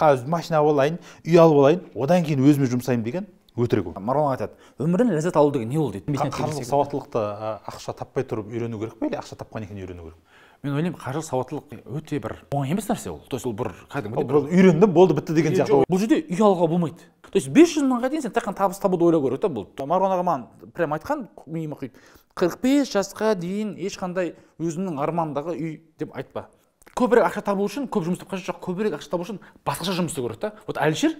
қазір машина алайын үй алып алайын одан кейін өзіме жұмсаймын деген өтірік ол марғұлан айтады өмірден ләззат алу деген не ол дейді қаржылық сауаттылықты ақша таппай тұрып үйрену керек пе или ақша тапқаннан кейін үйрену керек мен ойлаймын қаржылық сауаттылық өте бір оңай емес нәрсе ол то есть ол бір кәдімгідей бір үйренді болды бітті деген сияқты бұл жерде үй алуға болмайды то есть бес жүз мыңға дейін сен тек қана табыс табуды ойлау керек та бұл марғұлан аға маған прям айтқан миыма құйып қырық бес жасқа дейін ешқандай өзіңнің армандағы үй деп айтпа көбірек ақша табу үшін көп жұмыс істеп қажет жоқ көбірек ақша табу үшін басқаша жұмыс істеу керек та вот әлішер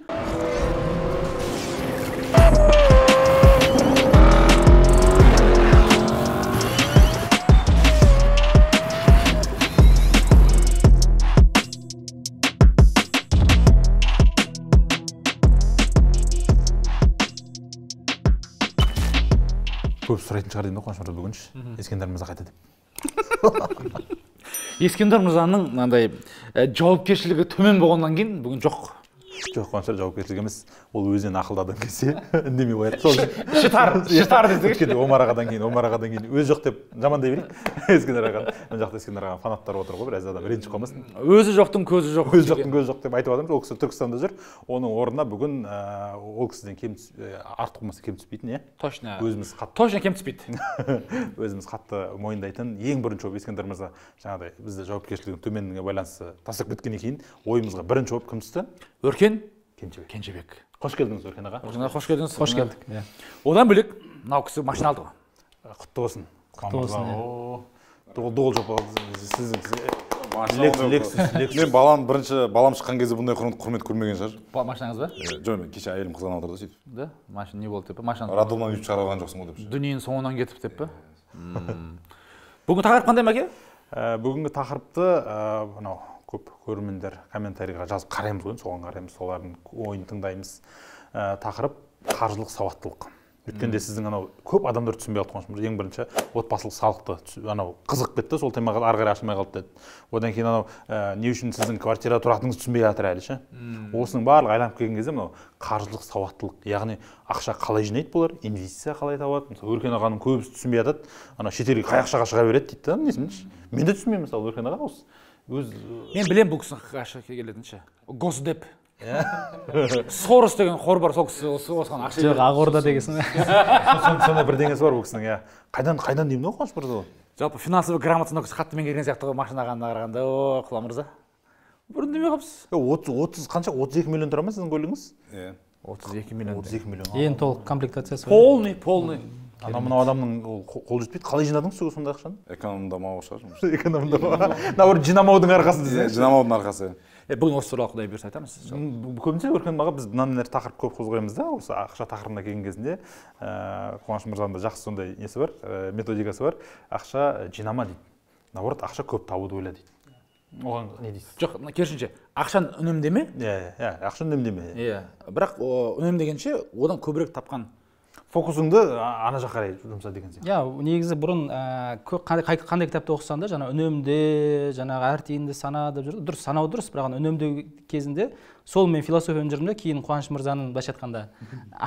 көп сұрайтын шығар деймін да қуаныш бүгінші ескендір мырза қайда деп ескендір мырзаның мынандай э, жауапкершілігі төмен болғаннан кейін бүгін жоқ жоқ қуанышар жауапкершілік емес ол өзінен ақылды адам келсе үндемей қояды сол шытар шытар десеңізші омар ағадан кейін омар ағадан кейін өзі жоқ деп жамандай берейік ескендір ағаны мына жақта ескендір ағаның фанаттары отыр ғой біраз адам ренжіп қалмасын өзі жоқтың көзі жоқ өзі жоқтың көзі жоқ деп айтып жатырмыз ол кісі түркістанда жүр оның орнына бүгін э, ол кісіден кем э, артық болмаса кем түспейтін иә точно өзіміз қатты точно кем түспейді өзіміз қатты мойындайтын ең бірінші болып ескендір мырза жаңағыдай бізді жауапкершілігінің төмендігіне байланысты тастап кеткеннен кейін ойымызға бірінші болып кім түсті өркен кенжебек кенжебек қош келдіңіз өркен аға өркен аға қош келдіңіз қош келдік иә. иә одан бөлек мынау кісі машина алды ғой құтты болсын құтты болсын дол жоқ сіз мен балам бірінші балам шыққан кезде бұндай құрмет көрмеген шығар машинаңыз ба жоқ мен кеше әйелім қызғанып отыр да сөйтіп да машина не болды деп па машинаны роддомнан үйтіп шығарып алған жоқсың ғой деп дүниенің соңынан кетіп деп па бүгінгі тақырып қандай ма мәке ә, бүгінгі тақырыпты ә, мынау көп көрермендер комментарийға жазып қараймыз ғой соған қараймыз солардың ойын тыңдаймыз ә, тақырып қаржылық сауаттылық өйткенде сіздің анау көп адамдар түсінбей қалды қуаныш ең бірінші отбасылық салықты анау қызық кетті сол темаға ары қарай ашылмай қалды деді одан кейін анау ә, не үшін сіздің квартирада тұратыныңызды түсінбей жатыр әлі ше осының барлығы айналып келген кезде мынау қаржылық сауаттылық яғни ақша қалай жинайды бұлар инвестиция қалай табады мысалы өркен ағаның көбісі түсінбей жатады анау шетелге қай ақшаға шыға береді дейді да несін мен де түсінбеймін мысалы өркен аға осы өз мен білемін бұл кісінің ақша келетінін ше госдеп сорос деген қор бар сол кісі осыған ақша жоқ ақорда дегенсің сондай бірдеңесі бар бұл кісінің иә қайдан қайдан деймін ғой қуаныш мырза жалпы финансовый грамотаны кісі қатты меңгерген сияқты ғой машинаға қарағанда о құла мырза бұрын демей қалыпсыз отыз отыз қанша отыз екі миллион тұра ма сіздің көлігіңіз иә отыз екі миллион отыз екі миллион ең толық комплектациясы полный полный анау мынау адамның ол қол жетпейді қалай жинадыңыз сол сондай ақшаны экономдамау шығар экономдамау наоборот жинамаудың арқасы иә жинамаудың арқасы иә бүгін осы туралы құдай бұйырса айтамыз көбінесе өркен аға біз мынандай тақырып көп қозғаймыз да осы ақша тақырыбына келген кезінде ыыы ә, қуаныш мырзаның да жақсы сондай несі бар ә, методикасы бар ақша жинама дейді наоборот ақша көп табуды ойла дейді оған не дейсіз жоқ керісінше ақшаны үнемдеме иә иә, иә ақша үнемдеме иә бірақ үнемдегенше одан көбірек тапқан фокусыңды ана жаққа қарай жұмса деген сияқты иә негізі бұрын ә, қандай, қандай кітапты оқысаң да жаңағы үнемде жаңағы тиынды сана деп жүрді дұрыс санау дұрыс бірақ үнемдеу кезінде сол мен философиямен жүрдім де кейін қуаныш мырзаның былайша айтқанда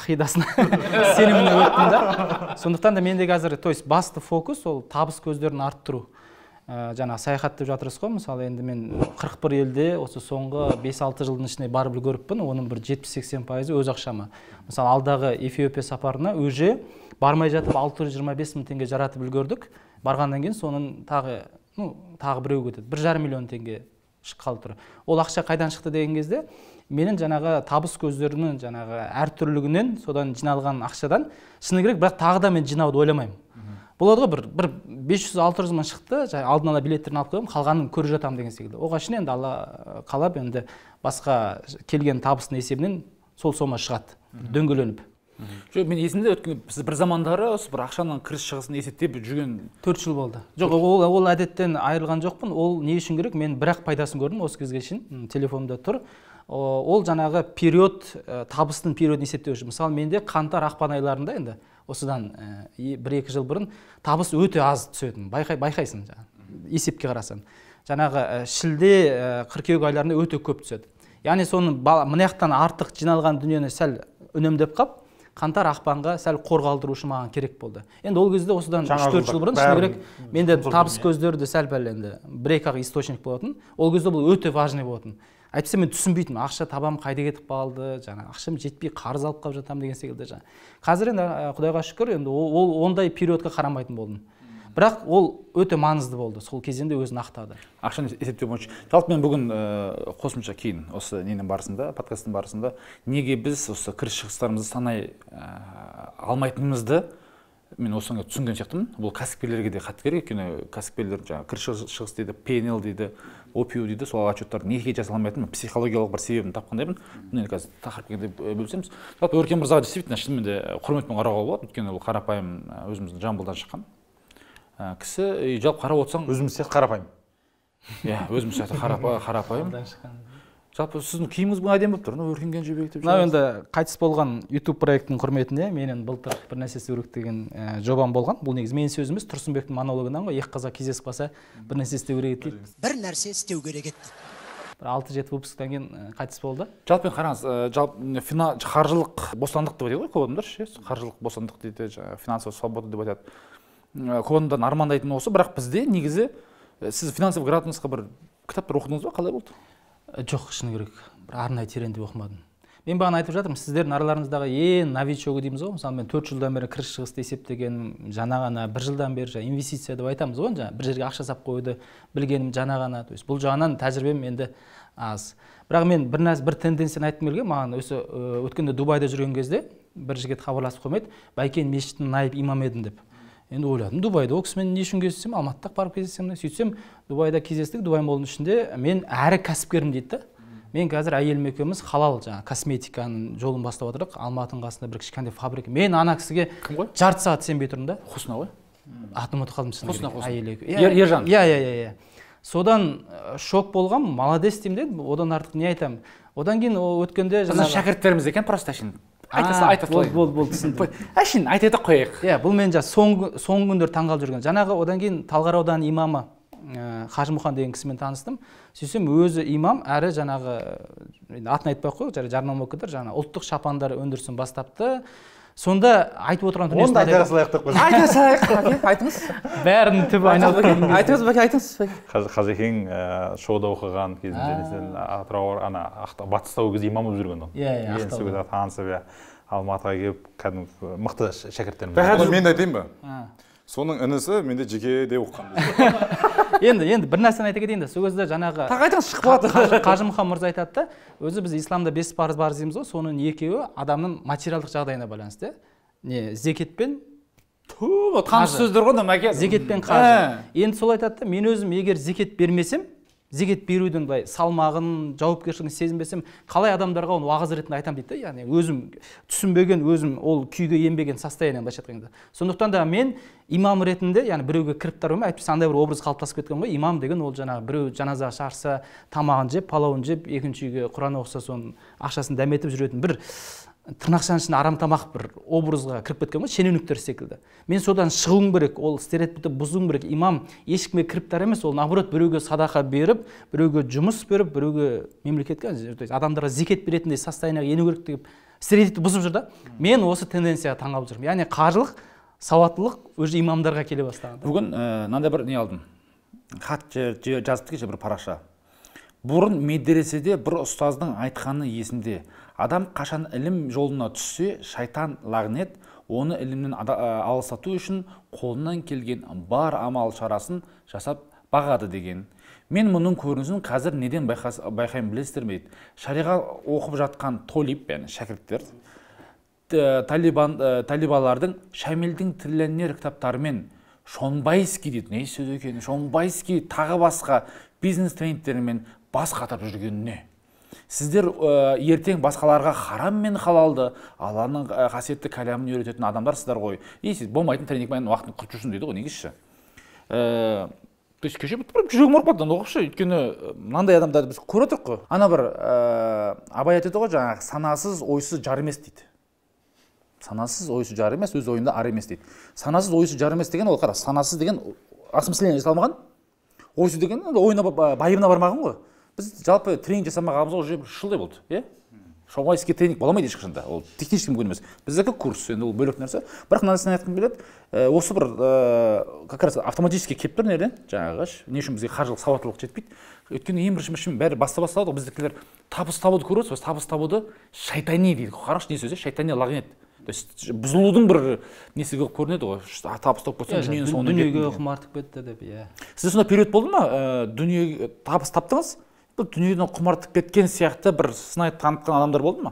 ақидасына сеніміне өттім да сондықтан да менде қазір то есть басты фокус ол табыс көздерін арттыру ә, э, жаңағы саяхат деп жатырсыз ғой мысалы енді мен 41 елде осы соңғы 5-6 жылдың ішінде барып үлгеріппін оның бір 70-80 пайызы өз ақшама мысалы алдағы эфиопия сапарына уже бармай жатып 625 мың теңге жаратып үлгердік барғаннан кейін соның тағы ну тағы біреу кетеді бір жарым миллион теңге шыққалы тұр ол ақша қайдан шықты деген кезде менің жаңағы табыс көздерінің жаңағы әртүрлілігінен содан жиналған ақшадан шыны керек бірақ тағы да мен жинауды ойламаймын болады ғой бір бір бес жүз алты жүз мың шықты жаңағы алдын ала билеттерін алып қойдым қалғанын көріп жатамын деген секілді оған шейін енді алла қалап енді басқа келген табыстың есебінен сол сома шығады дөңгеленіп жоқ мен есімде өткен сіз бір замандары осы бір ақшаның кіріс шығысын есептеп жүрген төрт жыл болды жоқ ол ол әдеттен айырылған жоқпын ол не үшін керек мен бір ақ пайдасын көрдім осы кезге шейін телефонымда тұр ол жаңағы период табыстың периодын есептеу үшін мысалы менде қаңтар ақпан айларында енді осыдан э, бір екі жыл бұрын табыс өте аз түсетін байқай, байқайсың есепке қарасаң жаңағы э, шілде э, қыркүйек айларында өте көп түседі яғни соны мына жақтан артық жиналған дүниені сәл үнемдеп қап қаңтар ақпанға сәл қор қалдыру үшін маған керек болды енді ол кезде осыдан үш төрт жыл бұрын шыны керек менде табыс көздері де сәл пәл енді бір екі ақ источник болатын ол кезде бұл өте важный болатын әйтпесе мен түсінбейтінмін ақша табам қайда кетіп қалды жаңағы ақшам жетпей қарыз алып қалып жатамын деген секілді жаңа қазір енді құдайға шүкір енді ол ондай периодқа қарамайтын болдым бірақ ол өте маңызды болды сол кезеңде өзін ақтады ақшаны есептеу бойынша жалпы мен бүгін ә, қосымша кейін осы ненің барысында подкасттың барысында неге біз осы кіріс шығыстарымызды санай ә, алмайтынымызды мен осыған түсінген сияқтымын бұл кәсіпкерлерге де қатты керек өйткені кәсіпкерлер жаңағы кір шығыс дейді пнл дейді опю дейді сол отчеттар неге жасалмайтынын психологиялық бір себебін тапқандаймын бұны енді қазір тақырыпқа келгенде бөлісеміз жалпы өркен мырзаға действительно шынымен де құрметпен қарауға болады өйткені ол қарапайым өзіміздің жамбылдан шыққан кісі и жалпы қарап отырсаң өзіміз сияқты қарапайым иә өзіміз сияқты қарапайым жалпы сіздің киіміңіз бұл әдемі болып тұр мынау өркен кенжебек деп мынау енді қайтыс болған ютуб проектінің құрметіне менің былтыр бір істеу керек деген ә, жобам болған бұл негізі менің сөзім емес тұрсынбектің монологынан ғой екі қазақ кездесіп қалса бір нәрсе істеу керек еді дейді бір нәрсе істеу керек еді бір алты жеті выпусктан кейін қайтыс болды жалпы қараңыз жалпы қаржылық бостандық деп айтады ғой көп адамдар ше қаржылық бостандық дейді жаңағы финансовая свобода деп айтады көп адамдар армандайтыны осы бірақ бізде негізі сіз финансовый грамотностьқа бір кітаптар оқыдыңыз ба қалай болды жоқ шыны керек бір арнайы тереңдеп оқымадым мен бағана айтып жатырмын сіздердің араларыңыздағы ең новичогы дейміз ғой мысалы мен төрт жылдан бері кіріс шығысты есептегенім жаңа ғана бір жылдан бері жаңағы инвестиция деп айтамыз ғой жаңағы бір жерге ақша салып қоюды білгенім жаңа ғана то есть бұл жағынан тәжірибем енді аз бірақ мен бір нәрсе бір тенденцияны айтқым келген маған осы өткенде дубайда жүрген кезде бір жігіт хабарласып қоймайды байкен мешітінің наиб имамы едім деп енді ойладым дубайда ол кісімен не үшін кездессем алматыда барып кездессем сөйтсем дубайда кездестік дубай молдың ішінде мен әрі кәсіпкермін дейді да мен қазір әйелім екеуміз халал жаңағы косметиканың жолын бастап жатырмық алматының қасында бір кішкентай фабрика мен ана кісіге кім ғой жарты сағат сенбей тұрмын да хусна ғой атын ұмытып қалдым шыны хусна әйелі ержан иә иә иә иә содан шок болғанмын молодец деймін де одан артық не айтамын одан кейін ол өткенде жаңағы шәкірттеріміз екен просто әшейін айта сал айта салайын болды болды түсіндім әшейін айта қояйық иә бұл мен жаңағы соңғы соңғы күндері таңғалып жүрген жаңағы одан кейін талғар ауданы имамы ә, деген кісімен таныстым сөйтсем өзі имам әрі жаңағы атын айтпай ақ қояйық жарнама болып кетер жаңағы ұлттық шапандар өндірісін бастапты сонда айтып отырған дүниесі онда айта салайық деп айта салайық айтыңыз бәрін түбі айналып айтыңыз бәке айтыңыз қажекең э, шоуда оқыған кезінде атырау ана батыста ол кезде имам болып жүрген ол иә иә сол кезде танысып иә алматыға келіп кәдімгі мықты шәкірттеріміз мен де айтайын ба соның інісі менде жеке де оқыған енді енді бір нәрсені айта кетейін де сол кезде жаңағы тағы айтыңыз шығып қалады қажымұхан мырза айтады да өзі біз исламда бес парыз бар дейміз ғой соның екеуі адамның материалдық жағдайына байланысты не зекет пен ту сөздер ғой мына мәке зекет пен қажы ә. енді сол айтады да мен өзім егер зекет бермесем зекет берудің былай салмағын жауапкершілігін сезінбесем қалай адамдарға оны уағыз ретінде айтамын дейді да яғни өзім түсінбеген өзім ол күйге енбеген состояние былайша айтқанда сондықтан да мен имам ретінде яғни біреуге кіріп тарып әйтпесе андай бір образ қалыптасып кеткен ғой имам деген ол жаңағы біреу жаназаға шақырса тамағын жеп палауын жеп екінші үйге құран оқыса соның ақшасын дәметіп жүретін бір тырнақшаның ішінде арам тамақ бір образға кіріп кеткен ғой шенеуніктер секілді мен содан шығуым керек ол стереотипті бұзуым керек имам ешкімге кіріптар емес ол наоборот біреуге садақа беріп біреуге жұмыс беріп біреуге мемлекетке то есть адамдарға зекет беретіндей состояниеға ену керек деп стереотипті бұзып жүр да мен осы тенденцияға таңғалып жүрмін яғни қажылық сауаттылық уже имамдарға келе бастаған бүгін э, мынандай бір не алдым хат жазыпты кеше бір параша. бұрын медреседе бір ұстаздың айтқаны есімде адам қашан ілім жолына түссе шайтан лағнет оны ілімнен алыстату үшін қолынан келген бар амал шарасын жасап бағады деген мен мұның көрінісін қазір неден байқаймын білесіздер ме дейді оқып жатқан толиб яғни шәкірттер талибан ә, талибалардың шәмелдің триллионер кітаптарымен шонбайский дейді не сөз екен шонбайский тағы басқа бизнес тренингтерімен бас қатырып жүргеніне сіздер ә, ертең басқаларға харам мен халалды алланың э, қасиетті кәләмін үйрететін адамдарсыздар ғой и сіз болмайтын тренинг уақытын құртып жүрсің дейді ғой негізші ә, то есть кеше прям жүрегім ауырып қалды оқышы өйткені мынандай адамдарды біз көріп отырмық қой ана бір ә, абай айтады ғой жаңағы санасыз ойсыз жар емес дейді санасыз ойсыз жар емес өз ойында ар емес дейді санасыз ойсыз жар емес деген ол қара санасыз деген осмысление жасалмаған ойсыз деген ойына байыбына бармаған ғой біз жалпы тренинг жасамағанымызға уже үш жылдай болды иә шаумайский тренинг бола алмайды ешқашан да ол технический мүмкін емес біздікі курс енді ол бөлек нәрсе бірақ мына нәрсені айтқым келеді осы бір ә, как раз автоматически келіп тұр неден иә? жаңағы не үшін бізге қаржылық сауаттылық жетпейді өйткені ең бірінші бәрі баста басталады ғой біздікілер табыс табуды көріп отырсыз табыс табуды шайтани дейді қарашы не сөз иә шайтани лағнет то есть бұзылудың бір несі болып көрінеді ғой табыс тауып кетсең иә, дүниенің соңына дүниеге құмартып кетті деп иә сізде сондай период болды ма дүниеге табыс таптыңыз бұл дүниеден құмартып кеткен сияқты бір сынай танытқан адамдар болды ма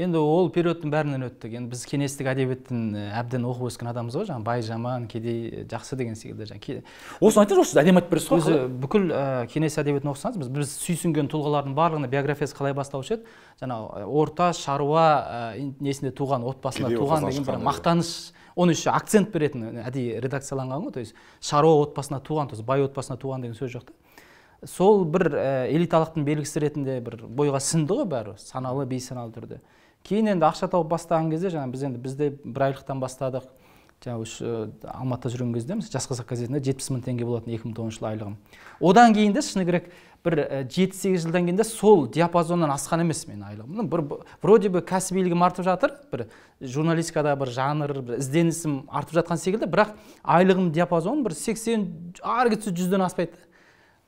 енді ол периодтың бәрінен өттік енді біз кеңестік әдебиеттен әбден оқып өскен адамбыз ғой жаңағы бай жаман кедей жақсы деген секілді жаңағы осыны айтыңызшы сіз әдемі айтып бересіз ғой өзі бүкіл ә, кеңес әдебиетін оқысаңыз біз біз сүйсінген тұлғалардың барлығына биографиясы қалай басталушы еді жаңағы орта шаруа ә, несінде туған отбасында туған деген бір мақтаныш оның еще акцент беретін әдейі редакцияланған ғой то есть шаруа отбасына туған то бай отбасына туған деген сөз жоқ та сол бір э, элиталықтың белгісі ретінде бір бойға сіңді ғой бәрі саналы бейсаналы түрде кейін енді ақша тауып бастаған кезде жаңа біз енді бізде бір айлықтан бастадық жаңағы э, алматыда жүрген кезде мысалы жас газетінде жетпіс мың теңге болатын екі мың тоғызыншы жылы айлығым одан кейін де шыны керек бір э, жеті сегіз жылдан кейін де сол диапазоннан асқан емес менің айлығым бір вроде бы кәсібилігім артып жатыр бір журналистикада бір жанр бір ізденісім артып жатқан секілді бірақ айлығым диапазон бір сексен ары кетсе жүзден аспайды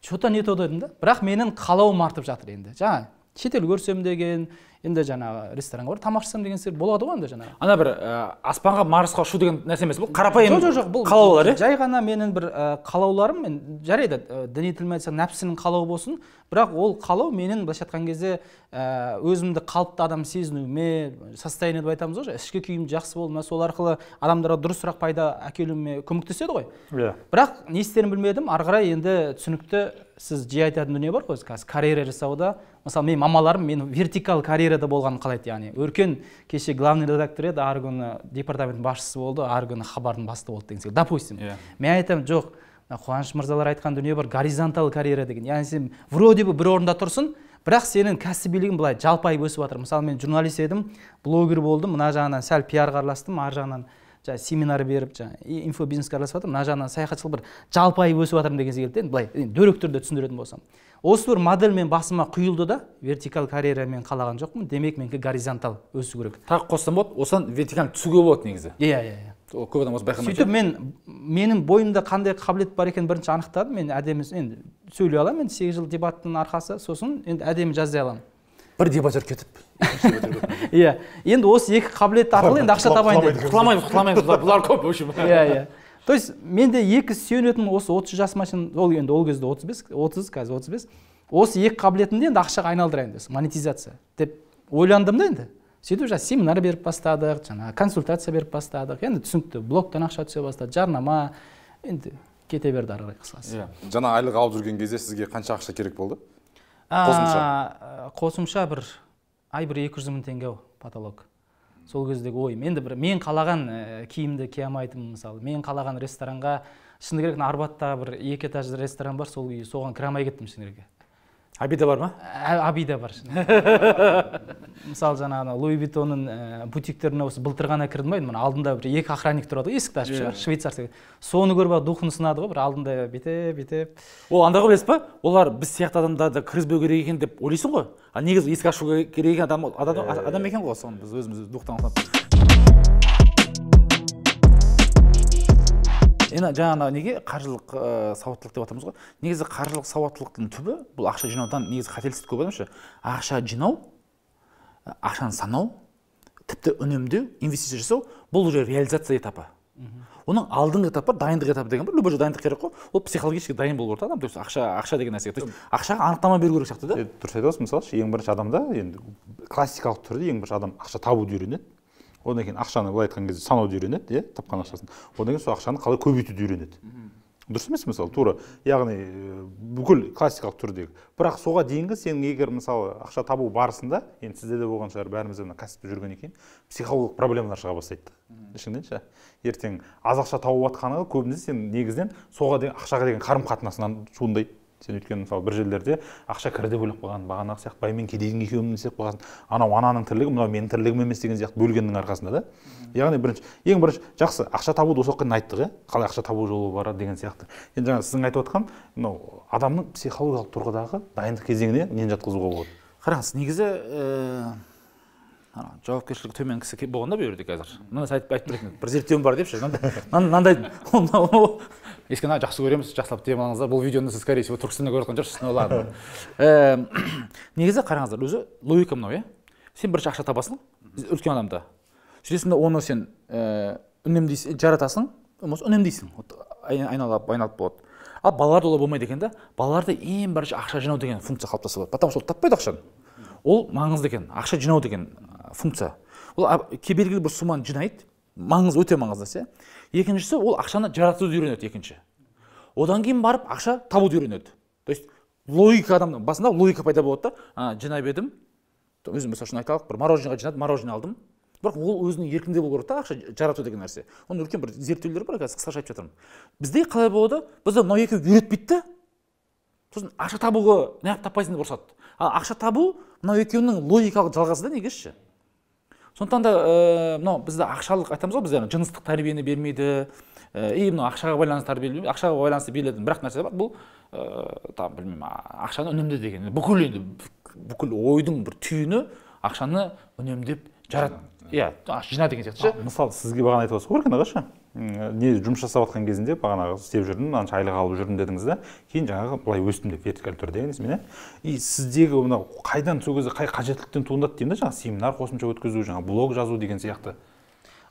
че то не то дедім да бірақ менің қалауым артып жатыр енді жаңа шетел көрсем деген енді жаңағы ресторанға барып тамақ ішсем деген болады ғой енді жаңағы ана бір ә, аспанға марсқа ұшу деген нәрсе емес бұл қарапайым жоқ жоқ бұл қалаулар иә жай ғана менің бір ә, қалауларым мен жарайды ә, діни тілмен айтсақ нәпсінің қалауы болсын бірақ ол қалау менің былайша айтқан кезде Э, өзімді қалыпты адам сезінуіме состояние деп айтамыз ғой ішкі күйім жақсы болуыма сол арқылы адамдарға дұрыс сұрақ пайда әкелуіме көмектеседі ғой иә бірақ не істерін білмедім ары қарай енді түсінікті сіз жиі айтатын дүние бар ғой қазір карьера жасауда мысалы менің мамаларым мен вертикал карьерада болғанын қалайды яғни өркен кеше главный редактор еді ары күні департаменттің басшысы болды ары күні хабардың бастығы болды деген секілді допустим yeah. Иә. мен айтамын жоқ қуаныш мырзалар айтқан дүние бар горизонтал карьера деген яғни сен вроде бы бір орында тұрсың бірақ сенің кәсібилігің былай жалпай өсіп жатыр мысалы мен журналист едім блогер болдым мына жағынан сәл пиарға араластым ар жағынан жаңағы семинар беріп жаңағы инфобизнеске араласып жатырмын мына жағынан саяхатшыл бір жалпай өсіп жатырмын деген келді енді былай енді түрде түсіндіретін болсам осы бір модель мен басыма құйылды да вертикал карьера мен қалаған жоқпын демек менікі горизонтал өсу керек тағы қоссам болады осыдан вертикаль түсуге болады негізі иә иә иә, иә ол көп адам осы байқамай сөйтіп мен менің бойымда қандай қабілет бар екенін бірінші анықтадым мен әдемі енді сөйлей аламын енді сегіз жыл дебаттың арқасы сосын енді әдемі жаздай аламын бір дебатер кетіп иә енді осы екі қабілет арқылы енді ақша табайын деп құтыламаймыз құтыламаймыз бұлар көп в общем иә иә то есть менде екі сүйенетін осы отыз жасыма шейін ол енді ол кезде отыз бес отыз қазір отыз бес осы екі қабілетімді енді ақшаға айналдырайын монетизация деп ойландым да енді сөйтіп жаңағы семинар беріп бастадық жаңағы консультация беріп бастадық енді түсінікті блогтан ақша түсе бастады жарнама енді кете берді ары қарай қысқасы иә yeah. жаңа айлық алып жүрген кезде сізге қанша ақша керек болды қосымша қосымша бір ай бір екі жүз мың теңге потолок сол кездегі ойым енді бір мен қалаған ә, киімді кие алмайтынмын мысалы мен қалаған ресторанға шыны керек арбатта бір екі этажды ресторан бар сол соған кіре алмай кеттім шыны керек обида бар ма обида бар мысалы жаңағы луи витонның бутиктеріне осы былтыр ғана кірдім ғой мына алдында бір екі охранник тұрады ғой есікті ашып шығар швейцарский соны көріп алып духын сынады ғой бір алдында бүйтіп бүйтіп ол андай ғой білесіз ба олар біз сияқты адамдарды кіргізбеу керек екен деп ойлайсың ғой ал негізі есік ашу керек екен адам адам, адам екен ғой соны біз өзіміз духтан енді жаңағы неге қаржылық ә, сауаттылық деп жатырмыз ғой негізі қаржылық сауаттылықтың түбі бұл ақша жинаудан негізі қателестік көп адамшы ақша жинау ақшаны санау тіпті үнемдеу инвестиция жасау бұл уже реализация этапы оның алдыңғы этапы бар дайындық этапы деген бар любой дайындық керек қой ол психологически дайын болу керек адам то есть ақша ақша деген нәрсеге то есть ақшаға анықтама беру керек сияқты да дұрыс айтасыз мысалы ең бірінші адамда енді классикалық түрде ең бірінші адам ақша табуды үйренеді одан кейін ақшаны былай айтқан кезде санауды үйренеді иә тапқан ақшасын одан кейін сол ақшаны қалай көбейтуді үйренеді дұрыс емес мысалы тура яғни э, бүкіл классикалық түрдегі бірақ соға дейінгі сен егер мысалы ақша табу барысында енді сізде де болған шығар бәрімізде мына кәсіпте жүргеннен кейін психологиялық проблемалар шыға бастайды да ішіңнен ше ертең аз ақша тауып жатқаны көбінесе сен негізінен соға деген ақшаға деген қарым қатынасынан туындайды сен өйткені мысалы бір жерлерде ақша кірде бөлек қойған бағанағы сияқты бай мен кедейдің екеуін істеп қойған анау ананың тірлігі мынау менің тірлігім емес деген сияқты бөлгеннің арқасында да яғни бірінші ең бірінші жақсы ақша табуды осы уақытқа айттық иә қалай ақша табу жолы бар деген сияқты енді жаңа сіздің айтып отқан мынау адамның психологиялық тұрғыдағы дайындық кезеңіне нені жатқызуға болады қараңыз негізі ана жауапкершілігі төмен кісі болғанда жерде қазір мына айтып айтып беретін бір зерттеуім бар депші мынандай ескені жақсы көреміз жақсылап дем алыңыздар бұл видеоны сіз скорее всего түркістанда көріп жатқан шығарсыз но ладно негізі қараңыздар өзі логика мынау иә сен бірінші ақша табасың үлкен адамда сөйтесің да оны сен э, үнемдейсің э, жаратасың болмаса үнемдейсің айналып айналып болады ал балаларда олай болмайды екен да балаларда ең бірінші ақша жинау деген функция қалыптасып алады потому что ол таппайды ақшаны ол маңызды екен ақша жинау деген функция ол белгілі бір сумманы жинайды маңызы өте маңызды нәрсе екіншісі ол ақшаны жаратуды үйренеді екінші одан кейін барып ақша табуды үйренеді то есть логика адамның басында логика пайда болады да жинап едім өзім мысалы үшін айталық бір мороженое жинадым мороженое алдым бірақ ол өзінің еркінде болу керек та ақша жарату деген нәрсе оның үлкен бір зерттеулер бар қазір қысқаша айтып жатырмын бізде қалай болады бізді мынау екеуі үйретпейді да сосын ақша табуға неғып таппайсың деп ұрысады ал ақша табу мынау екеуінің логикалық жалғасы да негізі сондықтан да э, мынау бізді ақшалық айтамыз ғой бізде жыныстық тәрбиені бермейді э, и мынау ақшаға байланысты тәрбие ақшаға байланысты берілетін бір ақ нәрсе бар бұл ыыы э, там білмеймін ақшаны үнемде деген бүкіл енді бүкіл ойдың бір түйіні ақшаны үнемдеп жарат иә жина деген сияқты ше мысалы сізге бағана айтып отырсыз ғой бүркен ағашы не жұмыс жасап жатқан кезінде бағанағы істеп жүрдім мынанша айлық алып жүрдім дедіңіз да кейін жаңағы былай өстім деп вертикаль түрде дедіңіз мен и сіздегі мына қайдан сол кезде қай қажеттіліктен туындады деймін да жаңағы семинар қосымша өткізу жаңағы блог жазу деген сияқты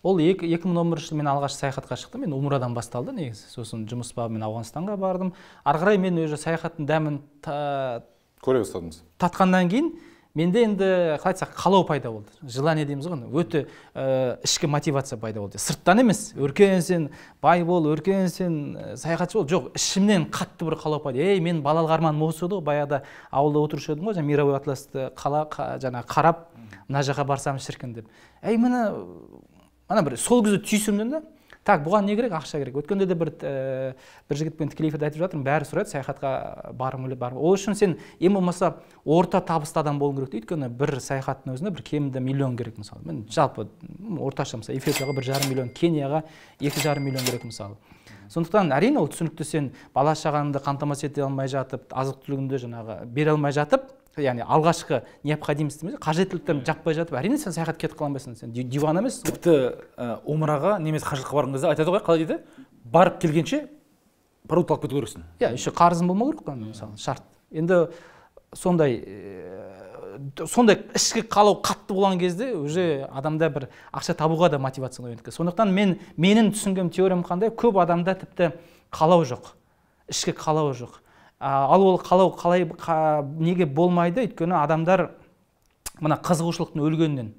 ол екі, екі мың он бірінші жылы мен алғаш саяхатқа шықтым мен умрадан басталды негізі сосын жұмыс бабымен ауғанстанға бардым ары қарай мен уже саяхаттың дәмін көре бастадыңыз татқаннан кейін менде енді қалай айтсақ қалау пайда болды желание дейміз ғой өте ә, ішкі мотивация пайда болды сырттан емес өркен сен бай бол өркен сен э, саяхатшы бол жоқ ішімнен қатты бір қалау пайда ей менің балалық арманым осы еді ғой баяғыда ауылда отырушы едім ғой жаңағы мировой атласты қала қа, қарап мына жаққа барсам шіркін деп әй міне ана бір сол кезде түйсіндім да так бұған не керек ақша керек өткенде де бір ә, бір жігітпен тікелей эфирде айтып жатырмын бәрі сұрайды саяхатқа барғым келеді бар ол үшін сен ең болмаса орта табысты адам болуың керек дейді өйткені бір саяхаттың өзіне бір кемінде миллион керек мысалы мен жалпы орташа мысалы эфиопияға бір жарым миллион кенияға екі жарым миллион керек мысалы сондықтан әрине ол түсінікті сен бала шағаңды қамтамасыз ете алмай жатып азық түлігіңді жаңағы бере алмай жатып яғни алғашқы емес қажеттіліктерін жаппай жатып әрине сен саяхатқа кетіп қала алмайсың сен диван емессің тіпті омыраға немесе қажылыққа барған кезде айтады ғой қалай дейді барып келгенше продукт алып кету керексің иә еще қарызың болмау керек қой мысалы шарт енді сондай сондай ішкі қалау қатты болған кезде уже адамда бір ақша табуға да мотивация оянады сондықтан мен менің түсінгенім теориям қандай көп адамда тіпті қалау жоқ ішкі қалау жоқ ал ол қалау қалай қа, неге болмайды өйткені адамдар мына қызығушылықтың өлгенінен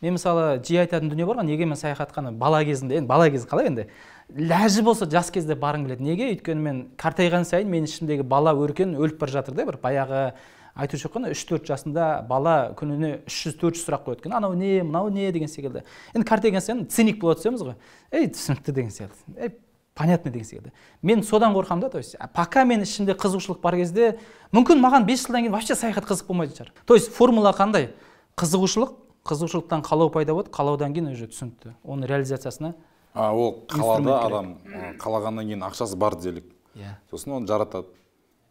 мен мысалы жиі айтатын дүние бар ғой неге мен саяхатқа бала кезімде енді бала кез қалай енді ләжі болса жас кезде барғым келеді неге өйткені мен қартайған сайын менің ішімдегі бала өркен өліп бара жатыр да бір баяғы айтушы едік қой үш төрт жасында бала күніне үш жүз төрт жүз сұрақ қояды екен анау не мынау не деген секілді енді қартайған сайын циник бола түсеміз ғой ей түсінікті деген сияқты понятно деген секілді мен содан қорқамын да то есть пока мен ішімде қызығушылық бар кезде мүмкін маған бес жылдан кейін вообще саяхат қызық болмайтын шығар то есть формула қандай қызығушылық қызығушылықтан қалау пайда болады қалаудан кейін уже түсінікті оның реализациясына а ол қалады адам қалағаннан кейін ақшасы бар делік иә yeah. сосын оны жаратады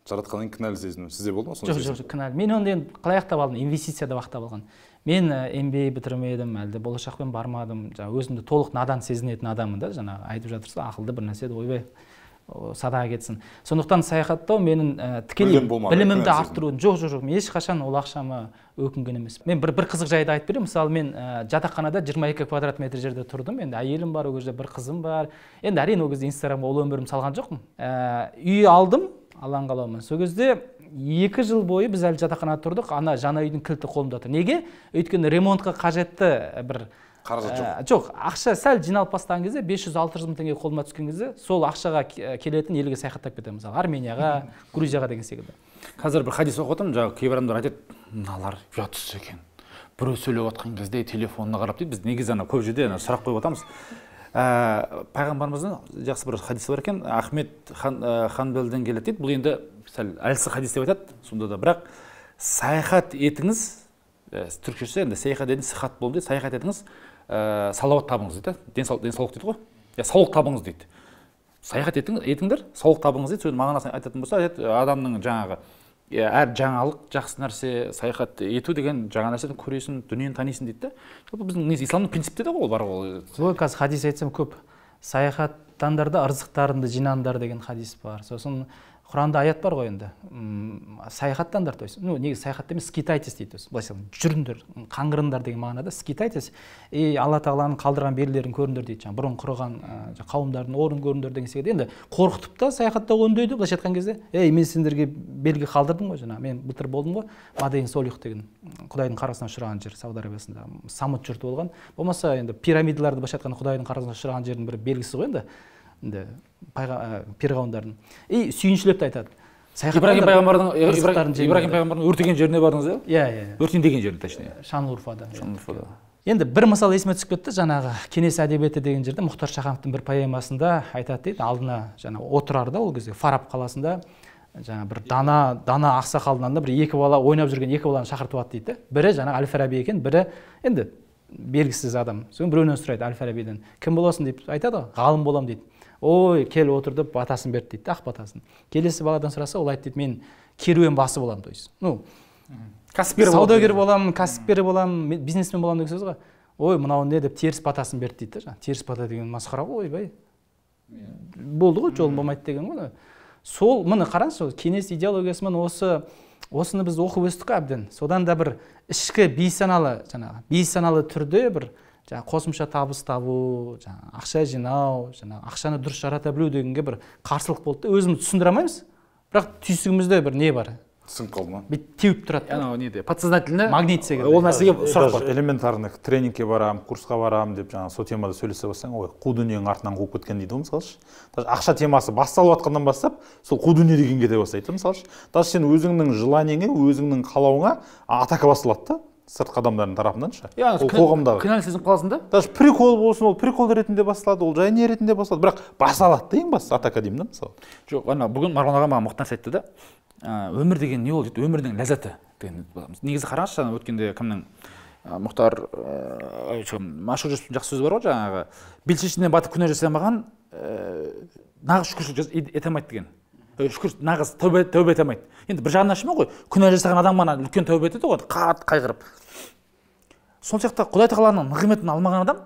жаратқаннан кейін кінәлі сезіну сізде болды ма сондай жоқ жоқ жоқ кінәлі мен оны енді қалай ақтап алдым инвестицияда ақтап алған мен мба бітірмедім әлде болашақпен бармадым жаңағы өзімді толық надан сезінетін адаммын да жаңағы айтып жатырсыз ақылды бір нәрседі ойбай садаға кетсін сондықтан саяхаттау менің тікелей білімімді арттыруын жоқ жоқ жоқ мен ешқашан ол ақшама өкінген емеспін мен бір бір қызық жайды айтып берейін мысалы мен ә, жатақханада 22 квадрат метр жерде тұрдым енді әйелім бар ол кезде бір қызым бар енді әрине ол кезде инстаграмға ол өмірімді салған жоқпын ә, үй алдым алланың қалауымен сол кезде екі жыл бойы біз әлі жатақханада тұрдық ана жаңа үйдің кілті қолымда тұр неге өйткені ремонтқа қажетті э, бір қаражат э, жоқ ә, жоқ ақша сәл жиналып бастаған кезде 500-600 жүз мың теңге қолыма түскен кезде сол ақшаға э, келетін елге саяхаттап кетемін мысалы арменияға грузияға деген секілді қазір бір хадис оқып отырмын жаңағы кейбір адамдар айтады мыналар ұятсыз екен біреу сөйлеп жатқан кезде телефонына қарап дейді біз негізі ана көп жерде сұрақ қойып жатамыз ә, пайғамбарымыздың жақсы бір хадисі бар екен ахмед хан ә, ханбелден келеді дейді бұл енді сәл әлсі хадис деп айтады сонда да бірақ саяхат етіңіз ә, түркшесі енді саяхат деді сихат болды дейді саяхат етіңіз ә, салауат табыңыз дейді денсаулық денсаулық дейді ғой иә саулық табыңыз дейді саяхат етіңдер саулық табыңыз дейді сөйтіп мағынасын айтатын болса айтады адамның жаңағы иә әр жаңалық жақсы нәрсе саяхат ету деген жаңа нәрсені көресің дүниені танисың дейді да жалпы біздің негізі исламның принципте де ол бар ол ой қазір хадис айтсам көп саяхаттандар да ырзықтарыңды жинаңдар деген хадис бар сосын құранда аят бар ғой енді саяхаттаңдар то есть ну негізі саяхатта емес скитайтесь дейді то есть жүріңдер қаңғырыңдар деген мағынада скитайтесь и алла тағаланың қалдырған белгілерін көріңдер дейді жаңағы бұрын құрыған ә, қауымдардың орнын көріңдер деген секілді енді қорқытып та саяхаттауға үндейді былайша айтқан кезде ей мен сендерге белгі қалдырдым ғой жаңағы мен былтыр болдым ғой мадейн солих деген құдайдың қарасына ұшыраған жер сауд арабиясында самут жұрты болған болмаса енді пирамидаларды былайша айтқанда құдайдың қарасына ұшыраған жердің бір белгісі ғой енді енді перғауындардың и сүйіншілеп те айтады ибрагим пайғамбардың ибрагим пайғамбардың өртеген жеріне бардыңыз иә иә иә, иә. өртендеген жеріне точнее енді бір мысал есіме түсіп кетті жаңағы кеңес әдебиеті деген жерде мұхтар шахановтың бір поэмасында айтады дейді алдына жаңа отырарда ол кезде фараб қаласында жаңа бір дана дана ақсақалдың да бір екі бала ойнап жүрген екі баланы шақыртып алады дейді бірі жаңағы әл фараби екен бірі енді белгісіз адам содан біреуінен сұрайды әл фарабиден кім боласың деп айтады ғой ғалым боламын дейді ой кел отыр деп батасын берді дейді ақ батасын келесі баладан сұраса ол айтты дейді мен керуен басы боламын то есть ну кәсіпкер саудагер боламын кәсіпкер боламын бизнесмен боламын деген сөз ғой ой мынау не деп теріс батасын берді дейді да жаңағы теріс бата деген масқара ғой ойбай болды ғой жолым болмайды деген ғой сол міне қараңызшы кеңес идеологиясы мен осы осыны біз оқып өстік қой әбден содан да бір ішкі бейсаналы жаңағы бейсаналы түрде бір жаңағы қосымша табыс табу жаңағы ақша жинау жаңағы ақшаны дұрыс жарата білу дегенге бір қарсылық болды да өзіміз түсіндіре алмаймыз бірақ түйсігімізде бір не бар түсініп қалды ма бүйтіп теуіп тұрады анау неде подсознательно магнит секілді ол нәрсеге сұрақ бар элементарно тренингке барамын курсқа барамын деп жаңағы сол темада сөйлесе бастасаң ой қу дүниенің артынан қуып кеткен дейді ғой мысалшы даже ақша темасы басталып жатқаннан бастап сол қу дүние деген кете бастайды да мысалы мысалшы даже сен өзіңнің желаниеңе өзіңнің қалауыңа атака басталады да сыртқы адамдардың тарапынан ше иә ол қоғамдағы кінәлі сезініп қаласың да даже прикол болсын ол прикол ретінде басталады ол жай не ретінде басталады бірақ басталады да ең бастысы атака деймін да мысалы жоқ ана бүгін марғұлан аға маған мықты нәрсе айтты да өмір деген не ол дейді өмірдің ләззаты деген негізі қараңызшы ана өткенде кімнің мұхтар машһүр жүсіптің жақсы сөзі бар ғой жаңағы белшешінен батып күнә жасамаған нағыз шүкіршілік ете алмайды деген шүкір нағыз тәубе тәубе ете алмайды енді бір жағынан шын ғой күнә жасаған адам ғана үлкен тәубе етеді ғой қатты қайғырып сол сияқты құдай тағаланың нығметін алмаған адам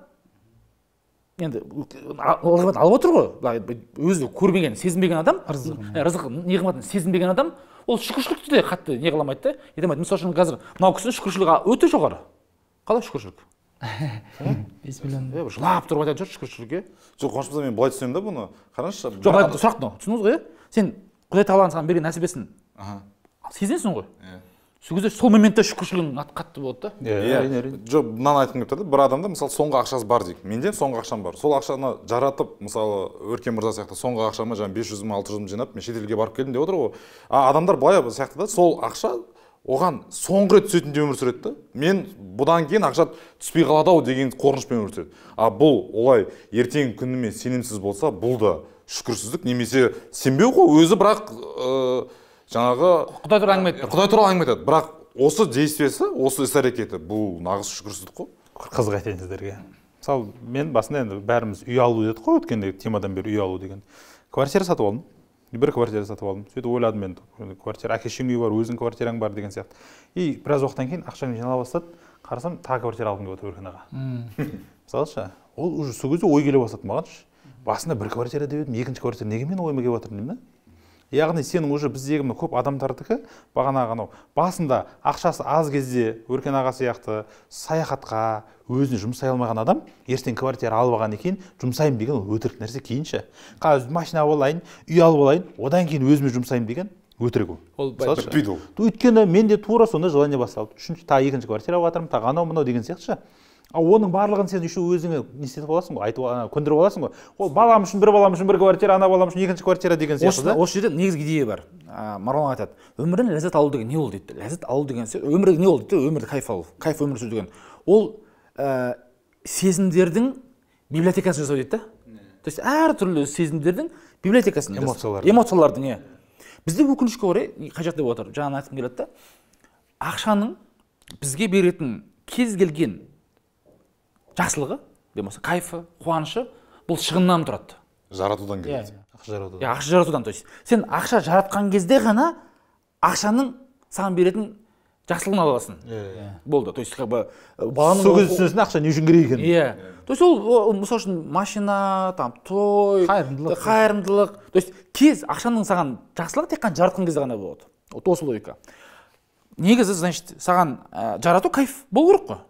енді нығметін алып отыр ғой былай өзі көрмеген сезінбеген адам рызық э, нығметін сезінбеген адам ол шүкіршілікті де қатты не қыла алмайды да ете алмайды мысалы үшін қазір мынау кісінің шүкіршілігі өте жоғары қалай шүкіршілік бес миллион жылап тұрып айтатын шығар шүкіршілік иә жоқ қуаныш мырза мен былай түсінемін да бұны қараңызшы жоқ сұрақ мынау түсіндіңіз ғой иә сен құдай тағаланың саған берген нәсібесін сезінесің ғой иә сол кезде сол моментте шүкіршілігің қатты болады да иә, иә. әрине жоқ мынаны айтқым келіп тұр да бір адамда мысалы соңғы ақшасы бар дейік менде соңғы ақшам бар сол ақшаны жаратып мысалы өркен мырза сияқты соңғы ақшама жаңағы бес жүз мың алты жүз мың жинап мен шетелге барып келдім деп отыр ғой а адамдар былай сияқты да сол ақша оған соңғы рет түсетіндей өмір сүреді да мен бұдан кейін ақша түспей қалады ау деген қорқынышпен өмір сүреді а бұл олай ертеңгі күніме сенімсіз болса бұл да шүкірсіздік немесе сенбеу ғой өзі бірақ ә, жаңағы құдай туралы әңгіме айтып тұр құдай туралы әңгіме айтады бірақ осы действиесі осы іс әрекеті бұл нағыз шүкірсіздік қой қызық айтайын сіздерге мысалы мен басында енді бәріміз үй алу дедік қой өткенде темадан бері үй алу деген квартира сатып алдым бір квартира сатып алдым сөйтіп ойладым енді квартира әке шешемнің үйі бар өзіңнің квартираң бар деген сияқты и біраз уақыттан кейін ақшам жинала бастады қарасам тағы квартира алғым келіп отыр өркен аға мысалшы ол уже сол кезде ой келе бастады маған мағаншы басында бір квартира деп едім екінші квартира неге менің ойыма келіп жатыр деймін да яғни сенің уже біздегі мына көп адамдардікі бағанағы анау басында ақшасы аз кезде өркен аға сияқты саяхатқа өзіне жұмсай алмаған адам ертең квартира алып алғаннан кейін жұмсаймын деген ол өтірік нәрсе кейінші қазір машина алайын үй алып алайын одан кейін өзіме жұмсаймын деген өтірік ол ол бітпейді ол өйткені менде тура сондай желание басталды үшінші тағы екінші квартира алып жатырмын тағы анау мынау деген сияқты ше ал оның барлығын сен еще өзіңе не істетіп аласың ғой айтып көндіріп аласың ғой ол балам үшін бір балам үшін бір квартира ана балам үшін екінші квартира деген сияқты да осы жерде негізгі идея бар марғұлан айтады өмірден ләззат алу деген не ол дейді ләззат алу деген сөз өмір не ол дейді өмірді кайф алу кайф өмір сүру деген ол ә, сезімдердің библиотекасын жасау дейді да то есть әртүрлі сезімдердің библиотекасын эмоциялар эмоциялардың иә бізде өкінішке орай қай жақта болып жатыр жаңа айтқым келеді да ақшаның бізге беретін кез келген жақсылығы болмаса кайфы қуанышы бұл шығыннан тұрады жаратудан келеді yeah. Иә. ақша жаратудан иә ақша жаратудан то есть сен ақша жаратқан кезде ғана ақшаның саған беретін жақсылығын ала аласың иә yeah, болды то есть как бы баланың сол кезде түсінесің ақша не үшін керек екенін иә то есть ол мысалы үшін машина там той қайырымдылық қайырымдылық то есть кез ақшаның саған жақсылығы тек қана жаратқан кезде ғана болады вот осы логика негізі значит саған жарату кайф болу керек қой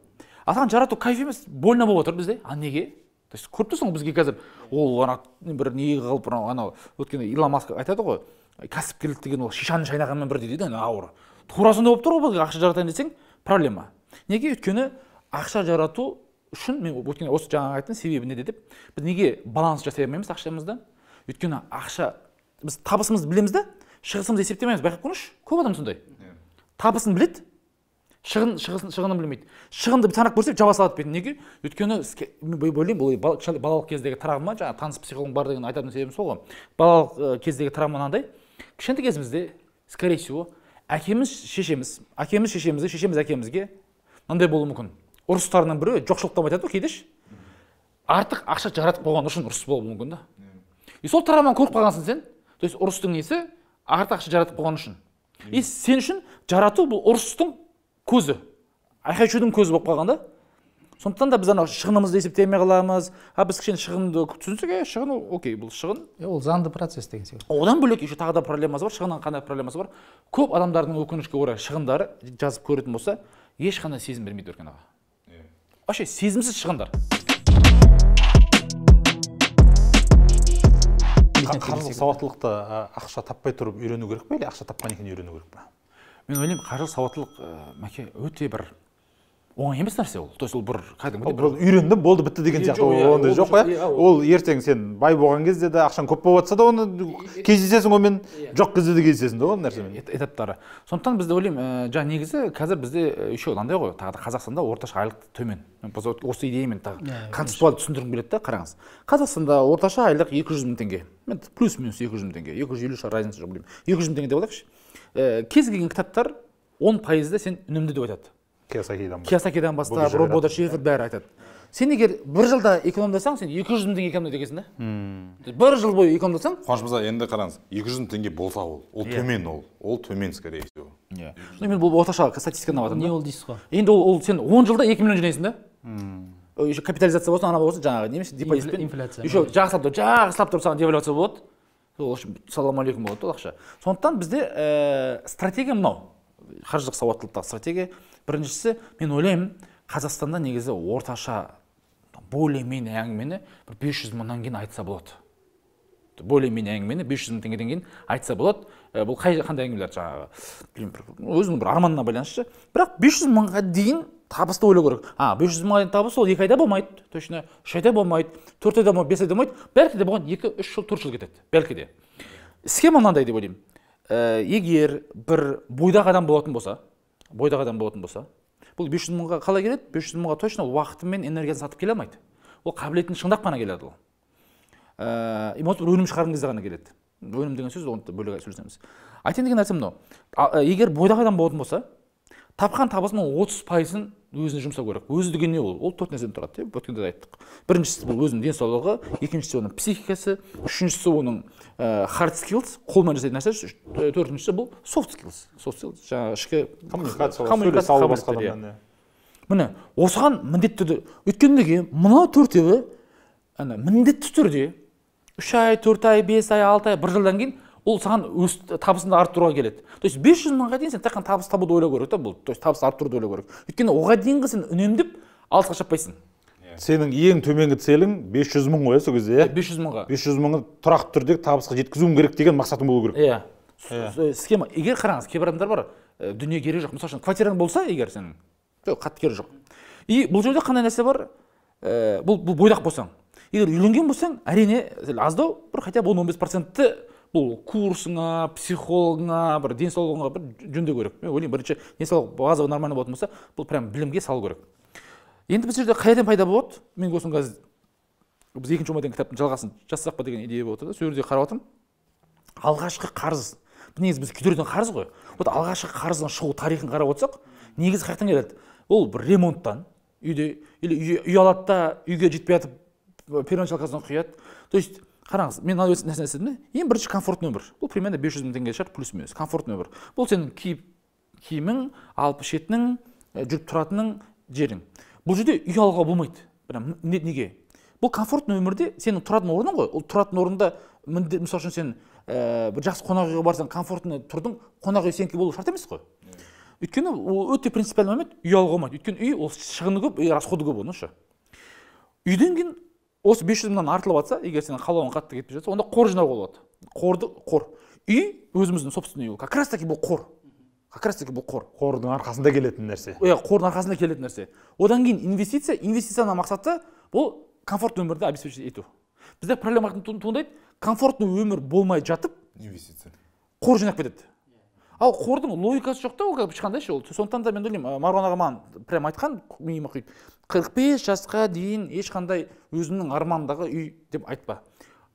саған жарату кайф емес больно болып жатыр бізде а неге то есть көріп тұрсың бізге қазір ол ана бір не қылып анау өткенде илон маск айтады ғой кәсіпкерлік деген ол шишаны шайнағанмен бірдей дейді ана ауыр тура сондай болып тұр ғой бізге ақша жаратайын десең проблема неге өйткені ақша жарату үшін мен өткенде осы жаңа айттым себебі неде деп біз неге баланс жасай алмаймыз ақшамызды өйткені ақша біз табысымызды білеміз да шығысымызды есептемейміз байқап көріңізші көп адам сондай табысын біледі шығын шығысын шығынын білмейді шығынды бір санап көрсек жаба салады бетін неге өйткені мен ойлаймын бұл балалық кездегі травма жаңағы таныс психолог бар деген айтатын себебім сол ғой балалық кездегі травма мынандай кішкентай кезімізде скорее всего әкеміз шешеміз әкеміз шешемізге шешеміз әкемізге мынандай болуы мүмкін ұрыстарының біреуі жоқшылықтан айтады ғой кейде артық ақша жаратып қойған үшін ұрыс болуы мүмкін да и сол травманы көріп қалғансың сен то есть ұрыстың несі артық ақша жаратып қойған үшін и сен үшін жарату бұл ұрыстың көзі айқай шудың көзі болып қалған да сондықтан да біз анау шығынымызды есептемей қаламыз а біз кішкене шығынды түсінсек иә шығын окей бұл шығын е ол заңды процесс деген сияқты одан бөлек еще тағы да проблемасы бар шығынның қандай проблемасы бар көп адамдардың өкінішке орай шығындары жазып көретін болса ешқандай сезім бермейді өркен аға вообще сезімсіз шығындар қаржылық сауаттылықты ақша таппай тұрып үйрену керек пе или ақша тапқаннан кейін үйрену керек пе мен ойлаймын қаржылық сауаттылық мәке өте бір оңай емес нәрсе ол то есть ол бір кәдімгідей бір үйрендім болды бітті деген сияқты иә, ондай жоқ қой иә, иә. ол ертең сен бай болған кезде де ақшаң көп болып жатса да оны кездесесің онымен жоқ кезде де кездесесің да ол нәрсемен этаптары сондықтан бізде ойлаймын жаңа негізі қазір бізде еще мынандай ғой тағы да қазақстанда орташа айлық төмен осы идеямен тағы концептуалды түсіндіргім келеді да қараңыз қазақстанда орташа айлық екі жүз мың теңге плюс минус екі жүз мың теңге екі жүз елу шығар разница жоқ білмеймін екі жүз мың теңге деп алайықшы ә, кез келген кітаптар он пайызда сен үнемді деп айтады киосакидан киосакидан бастап робода шефер бәрі айтады сен егер бір жылда экономдасаң сен екі жүз мың теңге экономдайды екенсің да бір жыл бойы экономдасаң қуаныш мырза енді қараңыз екі жүз мың теңге болса ол ол иә. төмен ол ол төмен скорее всего иә ну мен бұл орташа статистиканы алып не ол дейсіз ғой енді ол, ол сен он жылда екі миллион жинайсың да э, еще капитализация болсын анау болсын жаңағы немесе депозитпен инфляция еще жақсылап тұрып жақсылап тұрып саған девальвация болады ол үшін салам алейкум болады ол ақша сондықтан бізде ә, стратегия мынау қаржылық сауаттылықтағы стратегия біріншісі мен ойлаймын қазақстанда негізі орташа более менее әңгімені бір бес жүз мыңнан кейін айтса болады более менее әңгімені бес жүз мың теңгеден кейін айтса болады э, бұл қай қандай әңгімелер жаңағы білмеймін өзінің бір арманына байланысты бірақ бес жүз мыңға дейін табысты ойлау керек а бес жүз мың айлық табыс ол екі айда болмайды точно үш айда болмайды төрт айда болмайды бес айда болмайды бәлкі де бұған екі үш жыл төрт жыл кетеді бәлкі де схема мынандай деп ойлаймын ә, егер бір бойдақ адам болатын болса бойдақ адам болатын болса бұл бес жүз мыңға қалай келеді бес жүз мыңға точно уақыты мен энергиясын сатып келе алмайды ол қабілетін шыңдап қана келеді ол ә, э, может өнім шығарған кезде ғана келеді өнім деген сөз оны бөлек сөйлесеміз айтайын деген нәрсем мынау егер бойдақ адам болатын болса тапқан табысының отыз пайызын өзіне жұмсау керек деген не ол ол төрт нәрседен тұрады иә өткенде де айттық біріншісі бұл өзінің денсаулығы екіншісі оның психикасы үшіншісі оның ә, hard skills қолмен жасайтын нәрсе э, төртіншісі бұл soft skills soft skills жаңағы ішкі коммуникация иә. міне осыған міндетті түрде өйткені неге мынау төртеуі ана міндетті түрде үш ай төрт ай бес ай алты ай бір жылдан кейін ол саған өз табысыңды арттыруға келеді то есть бес жүз мыңға дейін сен тек қана табыс табуды ойлау керек та бұл то есть табысты арттыруды ойлау керек өйткені оған дейінгі сен үнемдеп алысқа шаппайсың иә. сенің ең төменгі целің бес жүз мың ғой иә сол кезде иә бес жүз мыңға бес жүз мыңы тұрақты түрде табысқа жеткізуім керек деген мақсатың болу керек иә, иә. Э, схема егер қараңыз кейбір адамдар бар э, дүние керегі жоқ мысалы үшін квартираң болса егер сенің жоқ қатты керек жоқ и бұл жерде қандай нәрсе бар э, бұл, бұл бойдақ болсаң егер үйленген болсаң әрине аздау бір хотя бы он он бес процентті бұл курсыңа психологыңа бір денсаулығыңа бір жөндеу керек мен ойлаймын бірінші денсаулық базовый нормально болатын болса бұл прям білімге салу керек енді бұл жерде қайдан пайда болады мен осыны қазір біз екінші омар деген кітаптың жалғасын жазсақ па деген идея болып отыр да сол жерде қарап отырмын алғашқы қарыз негізі біз күйдіретін қарыз ғой вот алғашқы қарыздың шығу тарихын қарап отырсақ негізі қаяқтан келеді ол бір ремонттан үйде или үй, үй алады да үйге жетпей жатып первоначалкасын құяды то есть қараңыз мен мына нәрсені істедім ең бірінші комфортный өмір бұл примерно бес жүз мың теңге шығар плюс минус комфортный өмір бұл сенің киіп киімің алып ішетінің жүріп тұратының жерің бұл жерде үй алуға болмайды прям неге бұл комфортный өмірде сенің тұратын орның ғой ол тұратын орында міндет мысалы үшін сен ә, бір жақсы қонақ үйге барсаң комфортный тұрдың қонақ үй сенікі болу шарт емес қой өйткені ол өте принципиальный момент үй алуға болмайды өйткені үй ол шығыны көп и расходы көп оның ше үйден кейін осы бес жүз мыңнан артылып жатса егер сенің қалауың қатты кетпей жатса онда қор жинауға болады қорды қор үй өзіміздің собственный үй как раз таки бұл қор как раз таки бұл қор қордың арқасында келетін нәрсе иә қордың арқасында келетін нәрсе одан кейін инвестиция инвестицияның мақсаты бұл комфортный өмірді обеспечить ету бізде проблема туындайды комфортный өмір болмай жатып инвестиция қор жинап кетеді ал қордың логикасы жоқ та ол ешқандай ше ол сондықтан да мен ойлаймын э, марғұлан аға маған прям айтқан миыма құйып 45 жасқа дейін ешқандай өзіңнің армандағы үй деп айтпа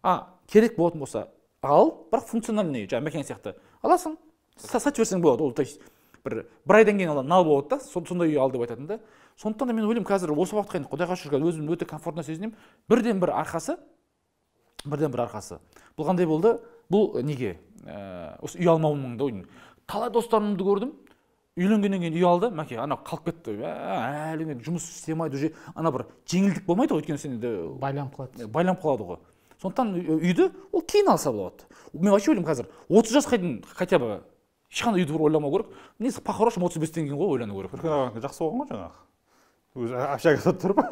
а керек болатын болса ал бірақ функциональный жаңағы сияқты аласың сатып жіберсең болады ол то есть бір бір айдан кейін нал болады да сондай үй ал деп айтатын да сондықтан да мен ойлаймын қазір осы уақытқа дейін құдайға шүкір өзім өте комфортно сезінемін бірден бір арқасы бірден бір арқасы бұл қандай болды бұл неге ә, осы үй алмауымның да талай достарымды көрдім үйленгеннен кейін үй алды мәке анау қалып кетті ә, әлі жұмыс істей алмайды уже ана бір жеңілдік болмайды ғой өйткені сен енді байланып қалады байланып қалады ғой сондықтан үйді ол кейін алса болады мен вообще ойлаймын қазір отыз жасқа дейін хотя бы ешқандай үйді бір ойламау керек несі по хорошему отыз бестен кейін ғой ойлану керек жақсы болған ғой жаңағы өзі общага сатып тұр ма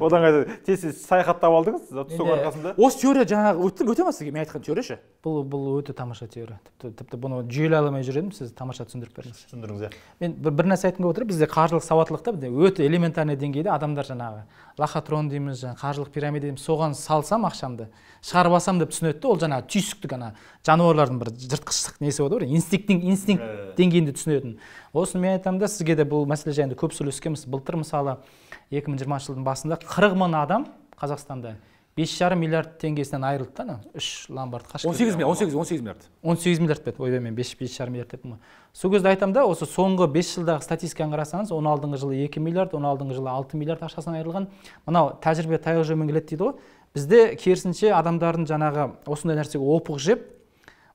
одан қайта тез тез саяхаттап алдыңыз соның арқасында осы теория жаңағы өтті өте ма сізге мен айтқан теория ше бұл бұл өте тамаша теория тіпті тіпті бұны жүйелей алмай жүр едім сіз тамаша түсіндіріп бердіңіз түсіндіріңіз иә мен бір, нәрсе айтқым келіп отыр бізде қаржылық сауаттылықта өте элементарный деңгейде адамдар жаңағы лохотрон дейміз жаңағы қаржылық пирамида дейміз соған салсам ақшамды шығарып алсам деп түсінеді ол жаңағы түйсіктік ана жануарлардың бір жыртқыштық несі болады ғой инстинктің инстинкт э. деңгейінде түсінетін осыны мен айтамын да сізге де бұл мәселе жайында көп сөйлескенбіз былтыр мысалы 2020 жылдың басында қырық мың адам қазақстанда бес жарым миллиард теңгесінен айырылды да ана үш ломбард қашып он сегіз он сегіз он сегіз миллиард он сегіз миллиард па еді ойбай мен бес бес жарым миллиард деппін ғой сол кезде айтамын да осы соңғы бес жылдағы статистиканы қарасаңыз он алтыншы жылы екі миллиард он алтыншы жылы алты миллиард ақшасынан айырылған мынау тәжірибе таяқ жолмен келеді дейді ғой бізде керісінше адамдардың жаңағы осындай нәрсеге опық жеп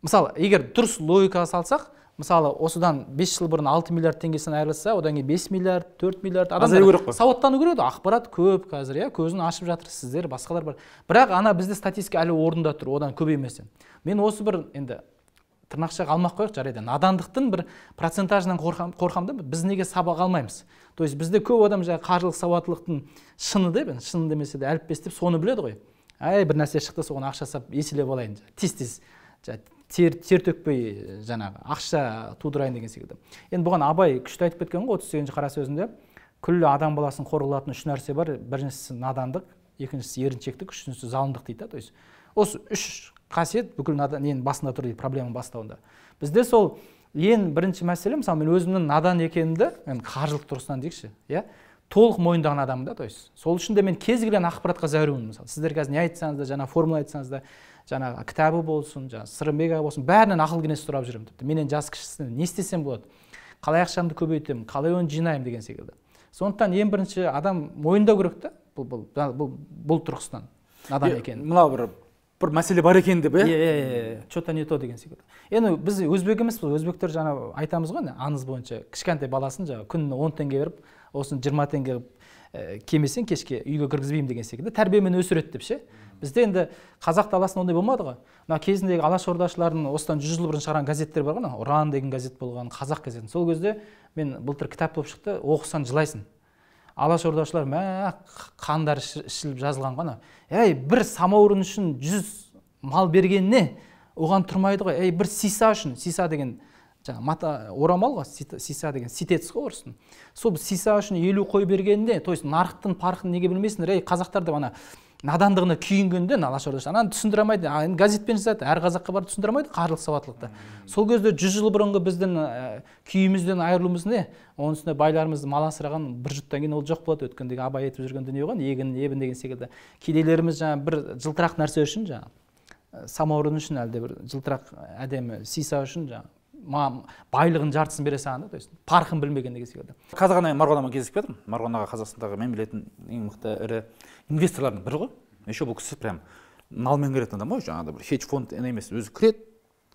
мысалы егер дұрыс логика салсақ мысалы осыдан 5 жыл бұрын 6 миллиард теңгесінен айырылса одан кейін 5 миллиард 4 миллиард адамдар керек қой сауаттану керек ақпарат көп қазір иә көзін ашып жатыр сіздер басқалар бар бірақ ана бізде статистика әлі орнында тұр одан көбейместен мен осы бір енді тырнақшаға алмақ қояйық жарайды надандықтың бір процентажынан қорқамын да біз неге сабақ алмаймыз то есть бізде көп адам жаңағы қаржылық сауаттылықтың шыны деп енді шыны демесе де әліппес деп соны біледі ғой әй бір нәрсе шықты соған ақша сап еселеп алайын тез тез тер, тер төкпей жаңағы ақша тудырайын деген секілді енді бұған абай күшті айтып кеткен ғой отыз сегізінші қара сөзінде күллі адам баласын қор қылатын үш нәрсе бар біріншісі надандық екіншісі еріншектік үшіншісі залымдық дейді да то есть осы үш қасиет бүкіл ненің басында тұр дейді проблеманың бастауында бізде сол ең бірінші мәселе мысалы мен өзімнің надан екенімді мен қаржылық тұрғысынан дейікші иә толық мойындаған адаммын да то есть сол үшін де мен кез келген ақпаратқа зәрумін мысалы сіздер қазір не айтсаңыз да жаңағы формула айтсаңыз да жаңағы кітабы болсын жаңағы сыры мега болсын бәрінен ақыл кеңес сұрап жүремін тіпті менен жасы кішісінен не істесем болады қалай ақшамды көбейтемін қалай оны жинаймын деген секілді сондықтан ең бірінші адам мойындау керек та бұл бұл бұл, бұл, бұл тұрғысынан надан екенін мынау бір бір мәселе бар екен деп иә иә иә че то не то деген секілді енді біз өзбек емеспіз өзбектер жаңа айтамыз ғой аңыз бойынша кішкентай баласын жаңағы күніне он теңге беріп осыны жиырма теңге ә, келмесең кешке үйге кіргізбеймін деген секілді тәрбиемен өсіреді деп ше бізде енді қазақ даласында ондай болмады ғой мына кезіндегі алашордашылардың осыдан жүз жыл бұрын шығарған газеттер бар ғой ұран деген газет болған қазақ газетін сол кезде мен былтыр кітап болып шықты оқысаң жылайсың алашордашылар мә қандар ішіліп жазылған ғой әй бір самаурын үшін жүз мал бергеніне оған тұрмайды ғой әй бір сиса үшін сиса деген жаңағы мата орамал ғой сиса деген ситец қой орыстың сол сиса үшін елу қой бергенде то есть нарықтың парқын неге білмейсіңдер ей қазақтар деп ана надандығына күйінгенде алаш ордашы ананы түсіндіре алмайды енді газетпен жазады әр қазаққа барып түсіндіре алмайды қаржылық сауаттылықты сол кезде жүз жыл бұрынғы біздің ә, күйімізден айырылуымыз не оның үстіне байларымызды мал асыраған бір жұттан кейін ол жоқ болады өткендегі абай айтып жүрген дүние ғой егін ебін деген секілді кедейлеріміз жаңағы бір жылтырақ нәрсе үшін жаңағы ә, самаурын үшін әлде бір жылтырақ әдемі сиса үшін жаңағы маған байлығын жартысын бере салған да то есть парқын білмеген деген секілді қазір ғана марғұнамен кездесіп келе жатырмын аға қазақстандағы мен білетін ең мықты ірі инвесторлардың бірі ғой еще бұл кісі прям налмен кіретін адам ғой жаңағыдай бір хедж фонд емес өзі кіреді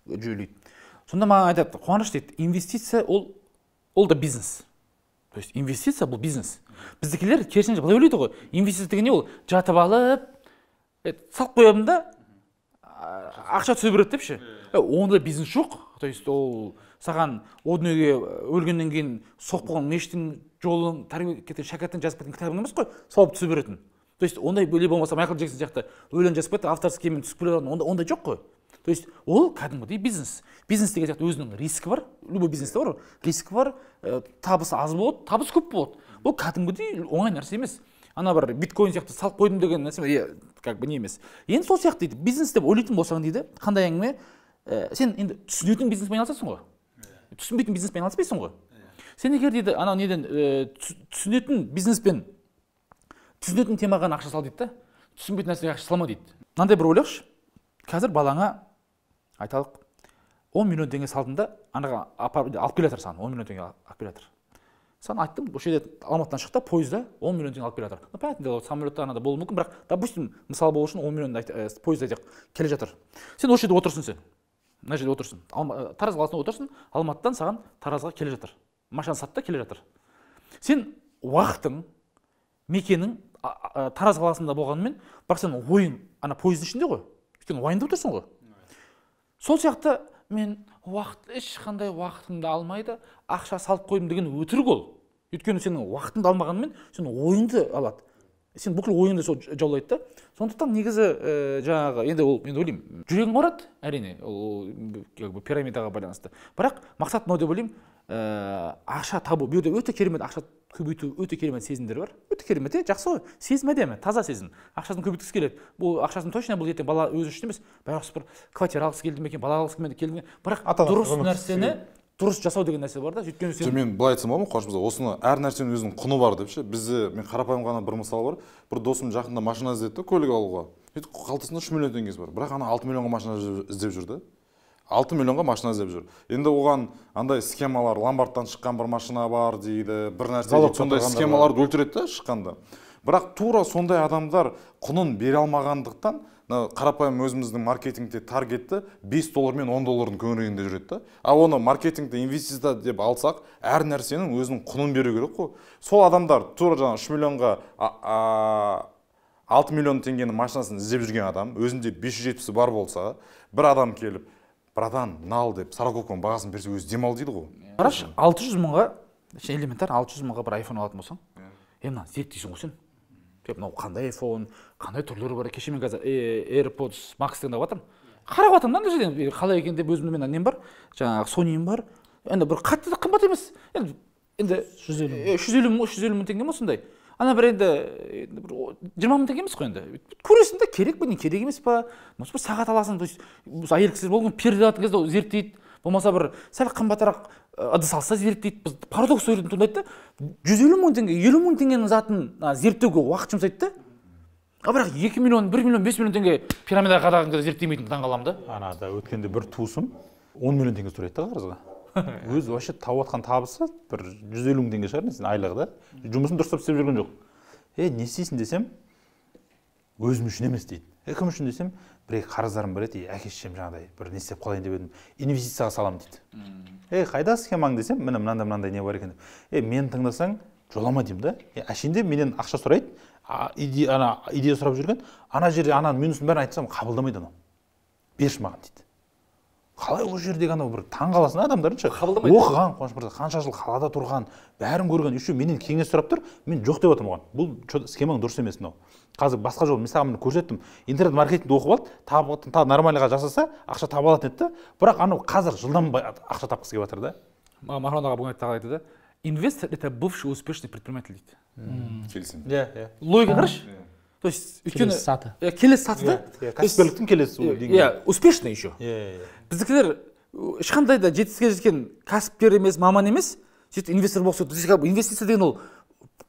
жүйелейді сонда маған айтады қуаныш дейді инвестиция ол ол да бизнес то есть инвестиция бұл бизнес біздікілер керісінше былай ойлайды ғой инвестиция деген не ол жатып алып салып қоямын да ақша түсе береді деп иә, иә. ондай бизнес жоқ то есть ол саған ол дүниеге э, өлгеннен кейін соғып қойған мешіттің жолын тарбие кеткен шәкірттің жазып кеткен кітабын емес қой сауып түсе беретін то есть ондай или болмаса майкл джексон сияқты өлең жазып кетті авторский киіммен түсіп келе ондай ондай жоқ қой то есть ол кәдімгідей бизнес бизнес деген сияқты өзінің рискі бар любой бизнесте бар ғой рискі бар ә, табысы аз болады табыс көп болады бұл кәдімгідей оңай нәрсе емес ана бір биткоин сияқты салып қойдым деген нәрсе как бы не емес енді сол сияқты дейді бизнес деп ойлайтын болсаң дейді қандай әңгіме ә, сен енді түсінетін бизнеспен айналысасың ғой түсінбейтін бизнеспен айналыспайсың ғой сен егер дейді анау неден ә, түсінетін бизнеспен түсінетін темаға ақша сал дейді да түсінбейтін нәрсеге ақша салма дейді мынандай бір ойлашы қазір балаңа айталық 10 миллион теңге салдым да анаға апарып алып келе жатыр саған он миллион теңге алып келе жатыр саған айттым осы жерде алматыдан шық та пойызда он миллион теңге алып келе жатыр ну понятное дело самолетта анада болуы мүмкін бірақ допустим мысал болу үшін он миллион пойызда келе жатыр сен осы жерде отырсың сен мына жерде отырсын э, тараз қаласында отырсын, алматыдан саған таразға келе жатыр машина сатты келе жатыр сен уақытың мекенің тараз қаласында болғанымен бірақ сенің ойың ана пойыздың ішінде ғой өйткені уайымдап отырсың ғой сол сияқты мен уақыт ешқандай уақытымды алмайды ақша салып қойдым деген өтірік ол өйткені сенің уақытыңды алмағанымен сен ойыңды алады сен бүкіл ойыңды сол жаулайды да сондықтан негізі ә, жаңағы енді ол мен ойлаймын жүрегің ауырады әрине ол как бы пирамидаға байланысты бірақ мақсат мынау деп ойлаймын ә, ақша табу бұл жерде өте керемет ақша көбейту өте керемет сезімдер бар өте керемет иә жақсы ғой сезім әдемі таза сезім ақшасын көбейткісі келеді бұл ақшасын точно бұл ертең бала өзі үшін емес байғұс бір квартира алғысы келді ме екен бала алғысы келді ме бірақ дұрыс нәрсені дұрыс жасау деген нәрсе бар да өйткені сен мен былай айтсам болады ма қуаныш мырза осыны әр нәрсенің өзінің құны бар деп ше бізде мен қарапайым ғана бір мысал бар бір досым жақында машина іздеді да көлік алуға сөйтіп қалтасында үш миллион теңгесі бар бірақ ана алты миллионға машина іздеп жүр да алты миллионға машина іздеп жүр енді оған андай схемалар ломбардтан шыққан бір машина бар дейді бір нәрсе сондай схемаларды өлтіреді да шыққанда бірақ тура сондай адамдар құнын бере алмағандықтан қарапайым өзіміздің маркетингте таргетті 5 доллар мен 10 доллардың көңірегінде жүреді да а оны маркетингті инвестиция деп алсақ әр нәрсенің өзінің құнын беру керек қой сол адамдар тура жаңағы үш миллионға алты миллион теңгенің машинасын іздеп жүрген адам өзінде 570 бар болса бір адам келіп братан мына ал деп сороковканың бағасын берсе өзі демал дейді ғой қарашы алты жүз мыңға элементар алты жүз мыңға бір айфон алатын болсаң иә. е мынаны зерттейсің ғой сен деп мынау қандай айфон қандай түрлері бар кеше мен қазір э, airpods max тыңдап жатырмын қарап жатырмын да ана жерден қалай екен деп өзімде менің нем бар жаңағы соним бар енді бір қатты да қымбат емес енді енді жүз елу э, жүз елу мың жүз елу мың теңге ма сондай ана бір енді бір жиырма мың теңге емес қой енді көресің да керек пе не керек емес па может бір сағат аласың то есть әйел кісілер болған перде алатын кезде зерттейді болмаса бір сәл қымбатырақ ыдыс алса зерттейді біз парадокс ойлардың туындайды да жүз елу мың теңге елу мың теңгенің затын зерттеуге уақыт жұмсайды да а бірақ екі миллион бір миллион бес миллион теңге пирамидаға қадаған кезде зерттемейтініне таңқаламын да анада өткенде бір туысым он миллион теңге сұрайды да қарызға өзі вообще тауып жатқан табысы бір жүз елу мың теңге шығар несін айлығы да жұмысын дұрыстап істеп жүрген жоқ е не істейсің десем өзім үшін емес дейді кім үшін десем бір екі қарыздарым бар еді әке шешем жаңағыдай бір не істеп қалайын деп едім инвестицияға саламын дейді ей қайда схемаң десем міне мынандай мынандай не бар екен деп е мені тыңдасаң жолама деймін да әшейін әшейінде менен ақша сұрайды ана идея сұрап жүрген ана жерде ананың минусын бәрін айтсам қабылдамайды анау берші маған дейді қалай ол жердегі анау бір таң қаласың адамдардың ше қабылдамайды оқыған қуаныш мырза қанша жыл қалада тұрған бәрін көрген еще менен кеңес сұрап тұр мен жоқ деп жатырмын оған бұл схемаң дұрыс емес мынау қазір басқа жол мен саған міне көрсеттім интернет маркетингті оқып алды таб, та, нормальныйға жасаса ақша таба алатын еді да бірақ анау қазір жылдам ақша тапқысы келіп жатыр да мархон аға бүгін тағы айтты да инвестор это бывший успешный предприниматель дейді келісемін иә иә логика қарашы то есть өйткені саты иә келесі саты да иә, кәсіпкерліктің келесі иә успешный еще иә иә, иә. біздікілер ешқандай да жетістікке жеткен кәсіпкер емес маман емес сөйтіп инвестор болғысы келеді инвестиция деген ол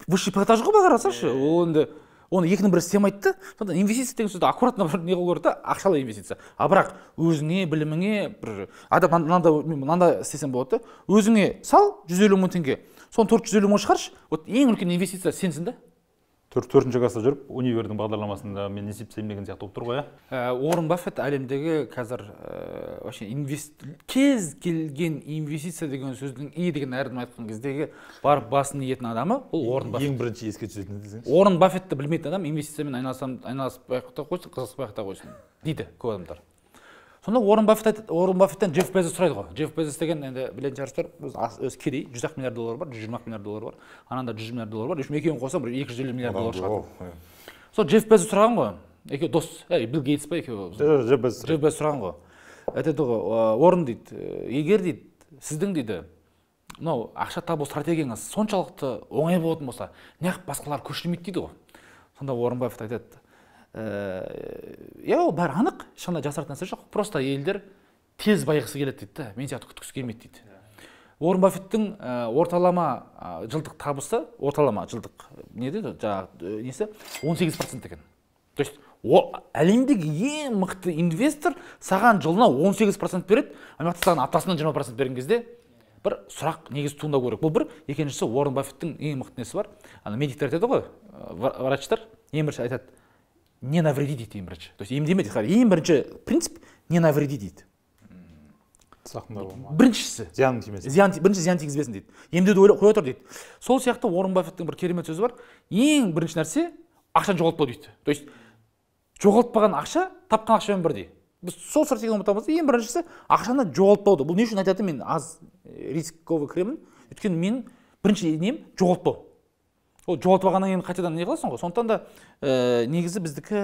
высший пилотаж ғой былай қарасаңшы ол енді оны екінің бірі алмайды да сондықтан инвестиция деген сөзді аккуратно бір не қылу керек та ақшалай инвестиция а бірақ өзіңе біліміңе бір адам мынандай мынандай істесем болады да өзіңе сал жүз елу мың теңге соны төрт жүз елу мың шығаршы вот ең үлкен инвестиция сенсің да төртінші класста жүріп универдің бағдарламасында мен не істеп деген сияқты болып тұр ғой иә ә, уоррен баффет әлемдегі қазір ә, вообще инвест кез келген инвестиция деген сөздің и деген әрдім айтқан кездегі барып басын иетін адамы ол орын баффет ең бірінші еске түсетін десеңізші орын баффетті білмейтін адам инвестициямен айналысамын айналыспай ақ та қойсын қызықпай ақ та қойсын дейді көп адамдар сонда орын баффет орын баффеттен джефф безос сұрайды ғой джефф безос деген енді білетін шығарсыздар өзі кедей жүз ақ миллиард доллары бар жүз жиырма миллиард доллары бар ананда жүз миллиард доллары бар в общем екеуін қоса бір екі жүз елу миллиард доллар шығады иә. сол джефф безос сұраған ғой екеуі дос әй билл гейтс па екеуі сұраған ғой айтады ғой орын дейді егер дейді сіздің дейді мынау ақша табу стратегияңыз соншалықты оңай болатын болса неғып басқалар көшірмейді дейді ғой сонда орын баффет айтады иә ол бәрі анық ешқандай жасыратын нәрсе жоқ просто елдер тез байығысы келеді дейді да мен сияқты күткісі келмейді дейді уоррен баффеттің э, орталама жылдық табысы орталама жылдық не дейді жаңағы э, несі 18 сегіз процент екен то есть әлемдегі ең мықты инвестор саған жылына 18 процент береді жақта саған аптасына 20 процент берген кезде бір сұрақ негізі туындау керек бұл бір екіншісі уоррен баффеттің ең мықты несі бар ана медиктер айтады ғой врачтар ең бірінші айтады не навреди дейді ең бірінші то есть емдеме дейді ең бірінші принцип не навреди дейді біріншісі зиян тимесін зиян бірінші зиян тигізбесін дейді емдеуді ойлап қоя тұр дейді сол сияқты орынбаевтың бір керемет сөзі бар ең бірінші нәрсе ақшаны жоғалтпау дейді то есть жоғалтпаған ақша тапқан ақшамен бірдей біз сол стратегияны ұмытамыз ең біріншісі ақшаны жоғалтпауды бұл не үшін айтатын мен аз рисковый кіремін өйткені менің бірінші нем жоғалтпау ол жоғалтып алғаннан кейін қайтадан не қыласың ғой сондықтан да ә, негізі біздікі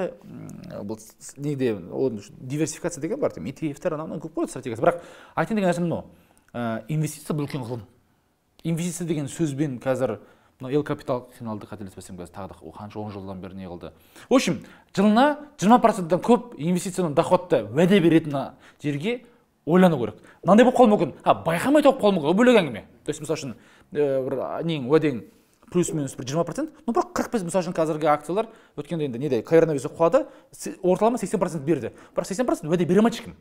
бұл неде ол диверсификация деген бар там етфтер e анау мынау көп қой стратегиясы бірақ айтайын деген нәрсем мынау ә, инвестиция бұл үлкен ғылым инвестиция деген сөзбен қазір мынау ел капитал финалды қателеспесем қазір тағы да қанша он жылдан бері не қылды в общем жылына жиырма проценттен көп инвестицияны доходты уәде беретін жерге ойлану керек мынандай болып қалуы мүмкін а байқамай тауып қалуы мүмкін ол бөлек әңгіме то есть мысалы үшін э, бір нең уәдең плюс минус бір жиырма процент но бірақ қырық бес мысалы үшін қазіргі акциялар өткенде енді неде коронавирус құлады орталама сексен процент берді бірақ сексен процент уәде бере алмайды ешкім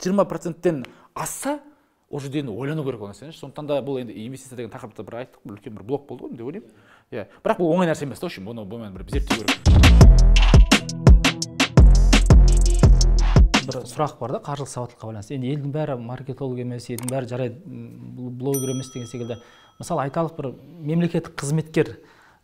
жиырма проценттен асса ол жерде енді ойлану керек ол нәрсені сондықтан да бұл енді инвестиция деген тақырыпты бір айттық бір үлкен бір блок болды ғой деп ойлаймын иә бірақ бұл оңай нәрсе емес та в общем бұны бұны бір зерттеу керек бір сұрақ бар да қаржылық сауаттылыққа байланысты енді елдің бәрі маркетолог емес елдің бәрі жарайды блогер емес деген секілді мысалы айталық бір мемлекеттік қызметкер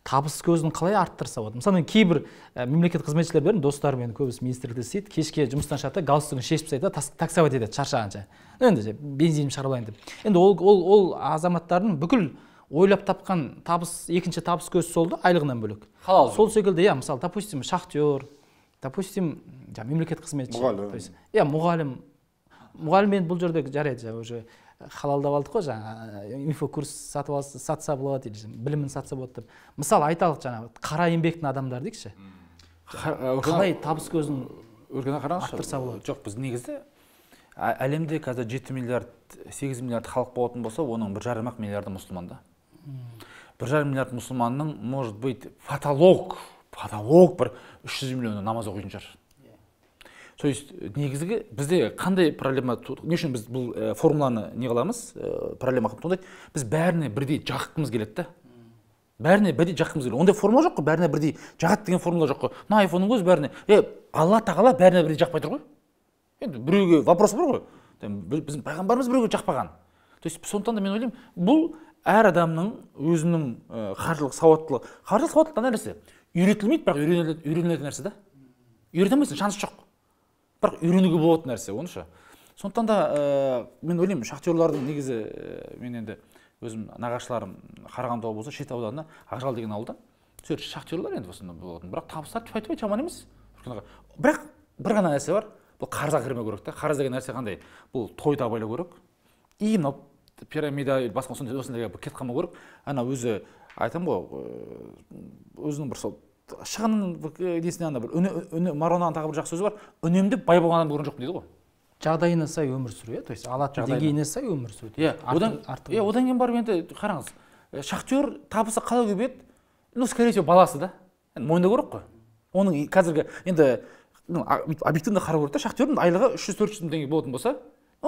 табыс көзін қалай арттырса болады мысалы кейбір ә, мемлекет қызметшілер бар достарым енді көбісі министрлікте істейді кешке жұмыстан шығады да галстугын шешіп тастайды да таксовать етеді шаршағанша енді бензинім шығарып деп енді ол ол ол азаматтардың бүкіл ойлап тапқан табыс екінші табыс көзі сол да айлығынан бөлек халал сол секілді иә мысалы допустим шахтер допустим жаңағы мемлекет қызметші мұғалім иә мұғалім мұғалім енді бұл жерде жарайды уже халалдап алдық қой жаңағы э, инфокурс сатып сатса болады или білімін сатса болады деп мысалы айталық жаңағы қара еңбектің адамдары дейікші э, қалай табыс көзін өркен қараңызшы арттырса болады жоқ біз негізі әлемде қазір жеті миллиард сегіз миллиард халық болатын болса оның бір жарым ақ миллиарды мұсылман да бір жарым миллиард мұсылманның может быть потолок потолок бір үш жүз миллионы намаз оқитын шығар то есть э, негізгі бізде қандай проблема не үшін біз бұл ә, формуланы не қыламыз ә, проблема қылып туындайды біз бәріне бірдей жаққымыз келеді да бәріне бірдей жаққымыз келеді ондай формула жоқ қой бәріне бірдей жағат деген формула жоқ қой мына айфонның өзі бәріне е алла тағала бәріне бірдей жақпай тұр ғой енді біреуге вопрос бар ғой біздің пайғамбарымыз біреуге жақпаған то есть сондықтан да мен ойлаймын бұл әр адамның өзінің қаржылық сауаттылығы қаржылық сауаттылық нәрсе үйретілмейді бірақ үйренілетін нәрсе да үйрете алмайсың шанс жоқ бірақ үйренуге болатын нәрсе оны ше сондықтан да ә, мен ойлаймын шахтерлардың негізі ә, мен енді өзім нағашыларым қарағанды облысы шет ауданы ақжал деген ауылда сол жерде шахтерлар енді осында болатын бірақ табыстары тфай тфай жаман емес бірақ бір ғана нәрсе бар бұл қарызға кірмеу керек та қарыз деген нәрсе қандай бұл тойды абайлау керек и мынау пирамида басқа сондай осындайға кетіп қалмау керек ана өзі айтамын ғой өзінің бір сол шығынның несіне ана бір үні үні маронаның тағы бір жақсы сөзі бар үнемдеп бай болған адамды көрген жоқпын дейді ғой жағдайына сай өмір сүру иә то есть алатын деңгейіне сай өмір сүру иә одан иә одан кейін барып енді қараңыз э, шахтер табысы қалай көбейеді ну скорее всего баласы да енді мойындау керек қой оның қазіргі енді ну объективно қарау керек та шахтердің айлығы үш жүз төрт жүз мың теңге болатын болса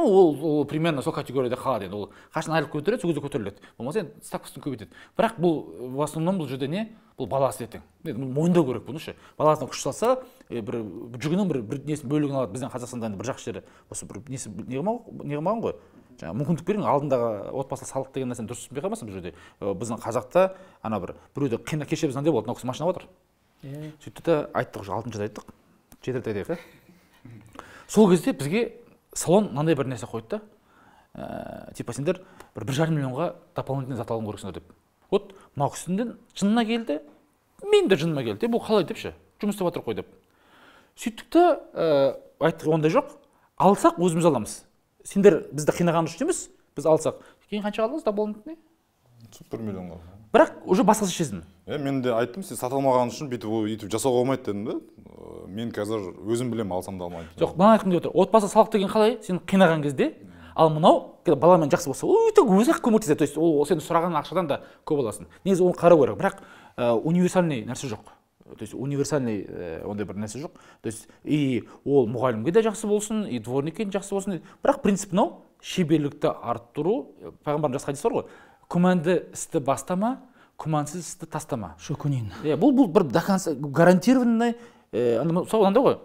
ол ол примерно сол категорияда қалады енді ол қашан айлық көтереді сол кезде көтеріледі болмаса енді ставкасын көбейтеді бірақ бұл в основном бұл жерде не бұл баласы ертең мойындау керек бұны ше баласына күш салса бір жүгінің бір бір несін бөлігін алады біздің қазақстанда енді бір жақсы жері осы бір несі не қылмаған ғой жаңағы мүмкіндік берген алдындағы отбасылық салық деген нәрсені дұрыс түсінбей қалмасын бұл жерде біздің қазақта ана бір біреуді кеше біз мынандай болды мынау кісі машина алып отыр сөйтті де айттық уже алтыншы айттық жеті рет айтайық иә сол кезде бізге салон мынандай бір нәрсе қойды да ә, типа сендер бір бір жарым миллионға дополнительный зат алуың керексіңдер деп вот мынау кісінің жынына келді менің де жыныма келді е бұл қалай деп ше жұмыс істеп жатыр ғой деп сөйттік та ә, э, айттық ондай жоқ алсақ өзіміз аламыз сендер бізді қинаған үшін емес біз алсақ кейін қанша алдыңыз дополнительный бір миллионға бірақ уже басқаша шездім иә мен де айттым сен сата алмаған үшін бүйтіп өйтіп жасауға болмайды дедім да э, мен қазір өзім білемін алсам да алмаймын жоқ мынаны айтқым келіп отыр отбасы салық деген қалай сен қинаған кезде ал мынау баламен жақсы болса өте өзі ақ көмектеседі то есть ол сен сұраған ақшадан да көп аласың негізі оны қарау керек бірақ ә, универсальный нәрсе жоқ то есть универсальный ә, ондай бір нәрсе жоқ то есть и ол мұғалімге де жақсы болсын и дворникке де жақсы болсын бірақ принцип мынау шеберлікті арттыру пайғамбарымыз жақсы хадис бар ғой күмәнді істі бастама күмәнсізді тастама шөкүнин иә бұл бұл бір до конца гарантированный э, сол андай ғой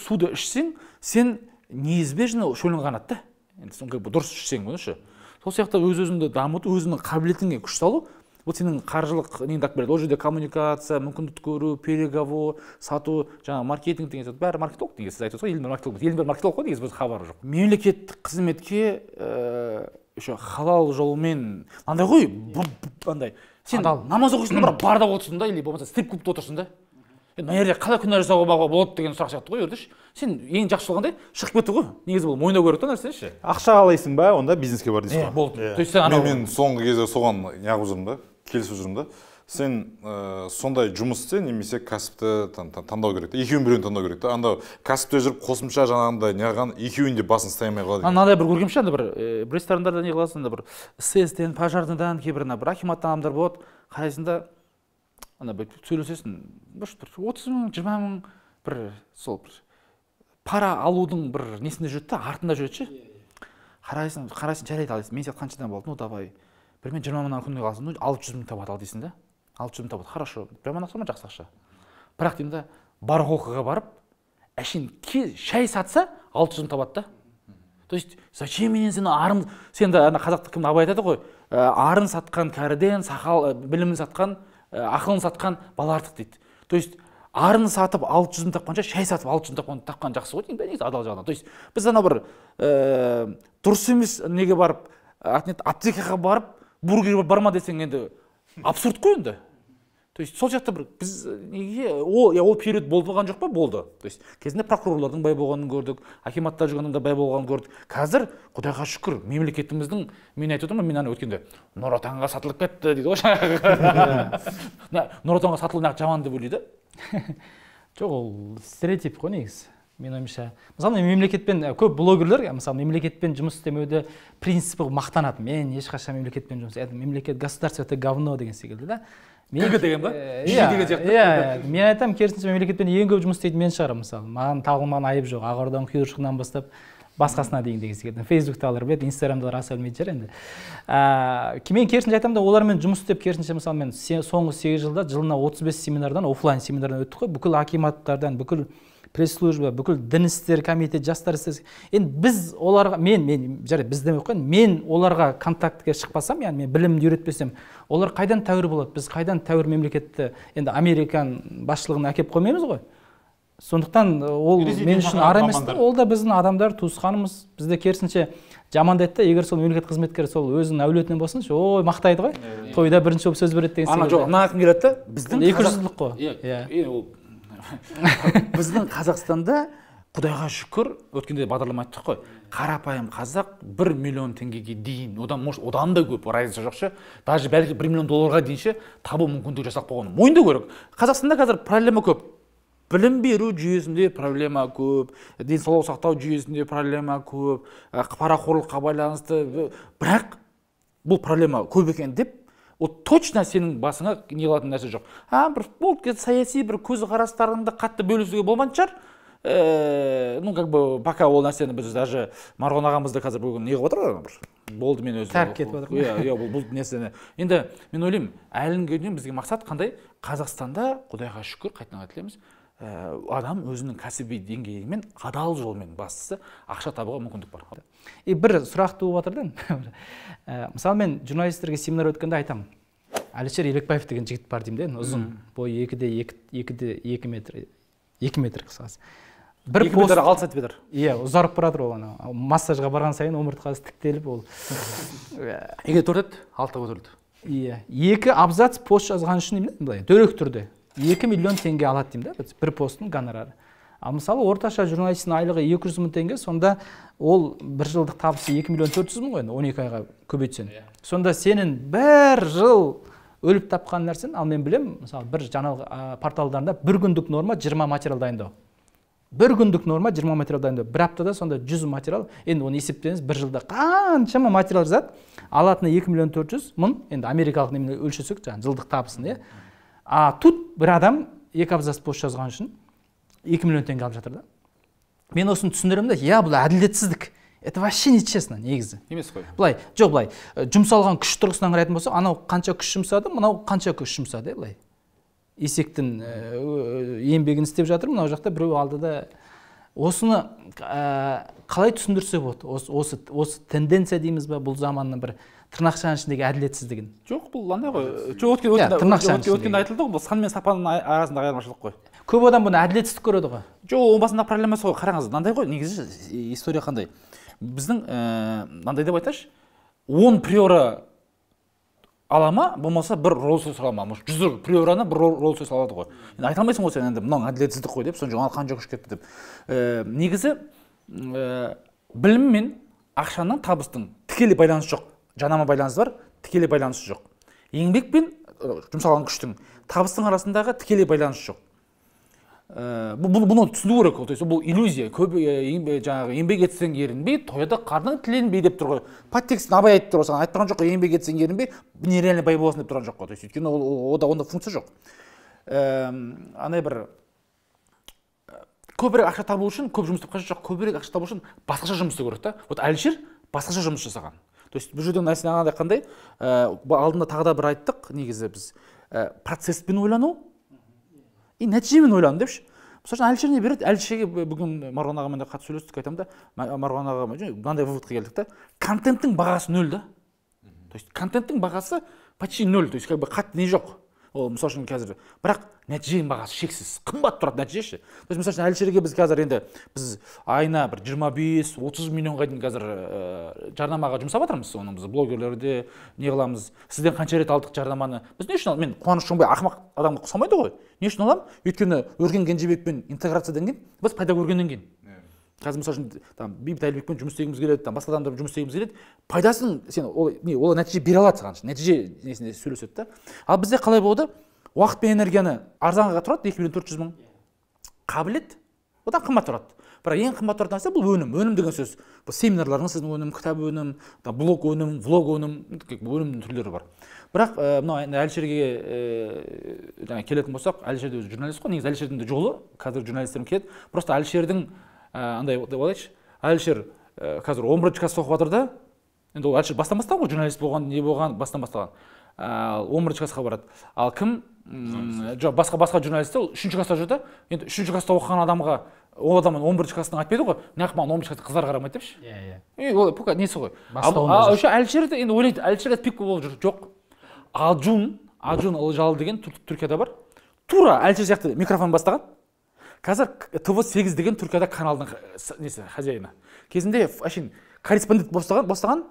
суды ішсең сен неизбежно шөлің қанады да енді дұрыс ішсең оны ше сол сияқты өз өзіңді дамыту өзіңнің қабілетіңе күш салу бұл сенің қаржылық неңді алып келеді ол жерде коммуникация мүмкіндік көру переговор сату жаңағы маркетинг деген сияқты бәрі маркетолог деген сіз айтып отырсыз ғой маркетолог елдің бәрі маркетолог қой негізі біз хабары жоқ мемлекеттік қызметке э, еще халал жолмен андай ғой андай сен намаз оқисың да бірақ барда отырсың да или болмаса стрип клубта отырсың да мына жерде қалай күнә жасауға болады деген сұрақ сияқты ғой жердеші сен ең жақсы болғандай шығып кету ғой негізі бұл мойындау керек та нәрсені ше ақша қалайсың ба онда бизнеске бар дейсің ғой болды то есть сен мен соңғы кезде соған неғып жүрмін да келісіп жүрмін да сен ә, сондай жұмыс істе немесе кәсіпті таңдау керек та екеуін біреуін таңдау керек та анда кәсіпте жүріп қосымша жаңағындай неғылған екеуін де басын ұстай алмай қалады мынандай бір көргенмін ше бір ә, бір ресторандарда не қыласың анда бір сэстен пожарныйдан кейбір ана бір акиматтан адамдар болады қайсысында ана бір сөйлесесің бір отыз мың жиырма мың бір сол бір пара алудың бір несінде жүреді да артында жүреді ше қарайсың қарайсың жарайды ал мен сияқты қаншадан болды ну давай бір мен жиырма мыңнан күніне қалсам ну алты жүз мың табады ал дейсің да алты жүз мың табады хорошо прямо на сома жақсы ақша бірақ деймін да барахолкаға барып әшейін шай сатса алты жүз мың табады да то есть зачем менен сені арын сен енді ана қазақта кім абай айтады ғой э, арын сатқан кәріден сақал э, білімін сатқан э, ақылын сатқан бала артық дейді то есть арын сатып алты жүз мың тапқанша шай сатып алты жүз мың тапқан тапқан жақсы ғой деймін негізі адал жағынан то есть біз анау бір ә, дұрыс емес неге барып аптекаға барып бургер барма десең енді абсурд қой енді то есть сол сияқты бір біз неге ол я ол период болған жоқ па болды то есть кезінде прокурорлардың бай болғанын көрдік акиматта жүрген адамдар бай болғанын көрдік қазір құдайға шүкір мемлекетіміздің мен айтып отырмын мен ана өткенде нұр отанға сатылып кетті дейді ғой жаңағы нұр отанға сатылу жаман деп ойлайды жоқ ол стереотип қой негізі менің ойымша мысалы мемлекетпен көп блогерлер мысалы мемлекетпен жұмыс істемеуді принципі мақтанады мен ешқашан мемлекетпен жұмыс это мемлекет государство это говно деген секілді да кг деген ба иә деген сияқты иә, иә мен айтамын керісінше мемлекетпен ең көп жұмыс істейтін мен шығармын мысалы маған тағылмаған айып жоқ ақорданың құйыршығынан бастап басқасына дейін деген секілді фейсбукты алар біледі алар аса білмейтін шығар енді ә, мен керісінше айтамын да олармен жұмыс істеп керісінше мысалы мен соңғы сегіз жылда жылына отыз бес семинардан офлайн семинардан өттік қой бүкіл акиматтардан бүкіл пресс служба бүкіл дін істері комитет жастар істері енді біз оларға мен мен жарайды біз демей ақ мен оларға контактке шықпасам яғни мен білімді үйретпесем олар қайдан тәуір болады біз қайдан тәуір мемлекетті енді американ басшылығына әкеліп қоймаймыз ғой сондықтан ол мен үшін ар емес ол да біздің адамдар туысқанымыз бізді керісінше жамандайды да егер сол мемлекет қызметкері сол өзінің әулетінен болсыншы ой мақтайды ғой иә, иә. тойда бірінші болып сөз береді деген ана жоқ мына кім келеді да біздің екі жүзділік қой иә біздің қазақстанда құдайға шүкір өткенде бағдарлама айттық қой қарапайым қазақ бір миллион теңгеге дейін одан может одан да көп разница жоқ ше даже бәлкім бір миллион долларға дейін ше табу мүмкіндігі жасап қойған мойындау керек қазақстанда қазір проблема көп білім беру жүйесінде проблема көп денсаулық сақтау жүйесінде проблема көп парақорлыққа байланысты бірақ бұл проблема көп екен деп ол точно сенің басыңа не қылатын нәрсе жоқ а бір болды саяси бір көзқарастарыңды қатты бөлісуге болмайтын шығар ну как бы пока ол нәрсені біз даже марғұн ағамыз да қазір бүгін не қылып отыр бір болды мен өзім тәріп кетіп жатыр иә иә бұл, бұл нәрсені енді мен ойлаймын әлі күнге дейін бізге мақсат қандай қазақстанда құдайға шүкір қайтадан айтылеміз Э, адам өзінің кәсіби деңгейімен адал жолмен бастысы ақша табуға мүмкіндік бар и бір сұрақ туып жатыр да э, мысалы мен журналистерге семинар өткенде айтамын әлішер елікбаев деген жігіт бар деймін де ұзын бойы екі де екі, екі де екі метр екі метр қысқасы бір екі метр алты сантиметр иә ұзарып бара жатыр ол ана массажға барған сайын омыртқасы тіктеліп ол ә, неге төрт еді алтыға көтерілді иә екі абзац пост жазған үшін былай дөрекі түрде екі миллион теңге алады деймін да бір посттың гонорары ал мысалы орташа журналистің айлығы екі жүз мың теңге сонда ол бір жылдық табысы екі миллион төрт жүз мың ғой енді он екі айға көбейтсең yeah. Иә. сонда сенің бір жыл өліп тапқан нәрсең ал мен білем, мысалы бір жаңалық ә, порталдарында бір күндік норма жиырма материал дайындау бір күндік норма жиырма материал дайындау бір аптада сонда жүз материал енді оны есептеңіз бір жылда қаншама материал жазады алатыны екі миллион төрт жүз мың енді америкалық немен өлшесек жаңағы жылдық табысын иә а тут бір адам екі абзац пост жазған үшін екі миллион теңге алып жатыр да мен осыны түсіндіремін да иә бұл әділетсіздік это вообще нечестно негізі емес қой былай жоқ былай э, жұмсалған күш тұрғысынан қарайтын болса анау қанша күш жұмсады мынау қанша күш жұмсады иә былай есектің э, э, еңбегін істеп жатыр мынау жақта біреу алды да осыны қалай түсіндірсе болады осы, осы, осы тенденция дейміз ба бұл заманның бір тырнақшаның ішіндегі әділетсіздігін жоқ бұл андай ғой жоқ өткенде иә, айтылды ғой бұл сан мен сапаның арасындағы айырмашылық қой көп адам бұны әділетсіздік көреді ғой жоқ оның басындағы проблемасы ғой қараңыз мынандай ғой негізі история қандай біздің э, мынандай деп айтайыншы он приора ала ма болмаса бір роллс ала ма может жүз приораны бір роллс алады ғой енді айта алмайсың ғой сен енді мынау әділетсіздік қой деп соны қан жоқ кетті деп э, негізі э, білім мен ақшаның табыстың тікелей байланысы жоқ жанама байланыс бар тікелей байланыс жоқ еңбек пен э, жұмсалған күштің табыстың арасындағы тікелей байланыс жоқ э, бұл бұны түсіну керек то есть бұл иллюзия көп э, жаңағы еңбек етсең ерінбей тояды қарның тіленбей деп тұр ғой подтекст абай айтып тұр ғой саған жоқ қой еңбек етсең ерінбей нереально бай боласың деп тұрған жоқ қой то есть өйткені ол ода ондай функция жоқ андай бір көбірек ақша табу үшін көп жұмыс істеп қажеті жоқ көбірек ақша табу үшін басқаша жұмыс істеу керек та вот әлішер басқаша жұмыс жасаған то есть бұл жерде мәселе анандай қандай ә, алдында тағы да бір айттық негізі біз ә, процесспен ойлану и нәтижемен ойлану депші мысалы үшін әлішер не береді әлішерге бүгін марғұлан ағамен де қатты сөйлестік айтамын да марғұлан аға мынандай выводқа келдік та контенттің бағасы нөл да то есть контенттің бағасы почти нөл то есть как бы қатты не жоқ ол мысалы үшін қазір бірақ нәтиженің бағасы шексіз қымбат тұрады нәтиже ше то мысалы үшін әлішерге біз қазір енді біз айына бір 25-30 миллионға дейін қазір ә, жарнамаға жұмсап жатырмыз оны біз блогерлерде не қыламыз сізден қанша рет алдық жарнаманы біз не үшін аламыз, мен қуаныш шоңбай ақымақ адамға ұқсамайды ғой не үшін аламын өйткені өркен кенжебекпен интеграциядан кейін біз пайда көргеннен кейін қазір мысалы үшін там бейбіт әлібекпен жұмыс істегіміз келеді там басқа адамдармен жұмыс істегіміз келеді пайдасын сен ол не ол нәтиже бере алады саған нәтиже несіне сөйлеседі да ал бізде қалай болады уақыт пен энергияны арзанға тұрады екі миллион төрт жүз мың қабілет одан қымбат тұрады бірақ ең қымбат тұратын нәрсе бұл өнім өнім деген сөз бұл семинарларыңыз сіздің өнім кітап өнім блог өнім влог өнім өнімнің түрлері бар бірақ ә, мынау әлішерге ә, келетін болсақ әлішер де өзі журналист қой негізі әлішердің де жолы қазір журналистерім келеді просто әлішердің андай деп алайықшы әлішер э, қазір он бірінші класс оқып жатыр да енді ол әлішер бастан бастаған ғой журналист болған не болған бастан бастаған он бірінші классқа барады ал кім жоқ басқа басқа журналист ол үшінші класста жүр да енді үшінші класста оқыған адамға ол адам он бірінші класстан айтпайды ғой неғып маған он бірінші класс қыздар қарамайды депші иә иә ол пока несі ғой еще әлішер енді ойлайды әлішер қазір пик болып жүр жоқ аджун аджун ылжалы деген түркияда бар тура әлішер сияқты микрофон бастаған қазір тв сегіз деген түркияда каналдың э, несі хозяины кезінде әшейін корреспондент бастаған, бастаған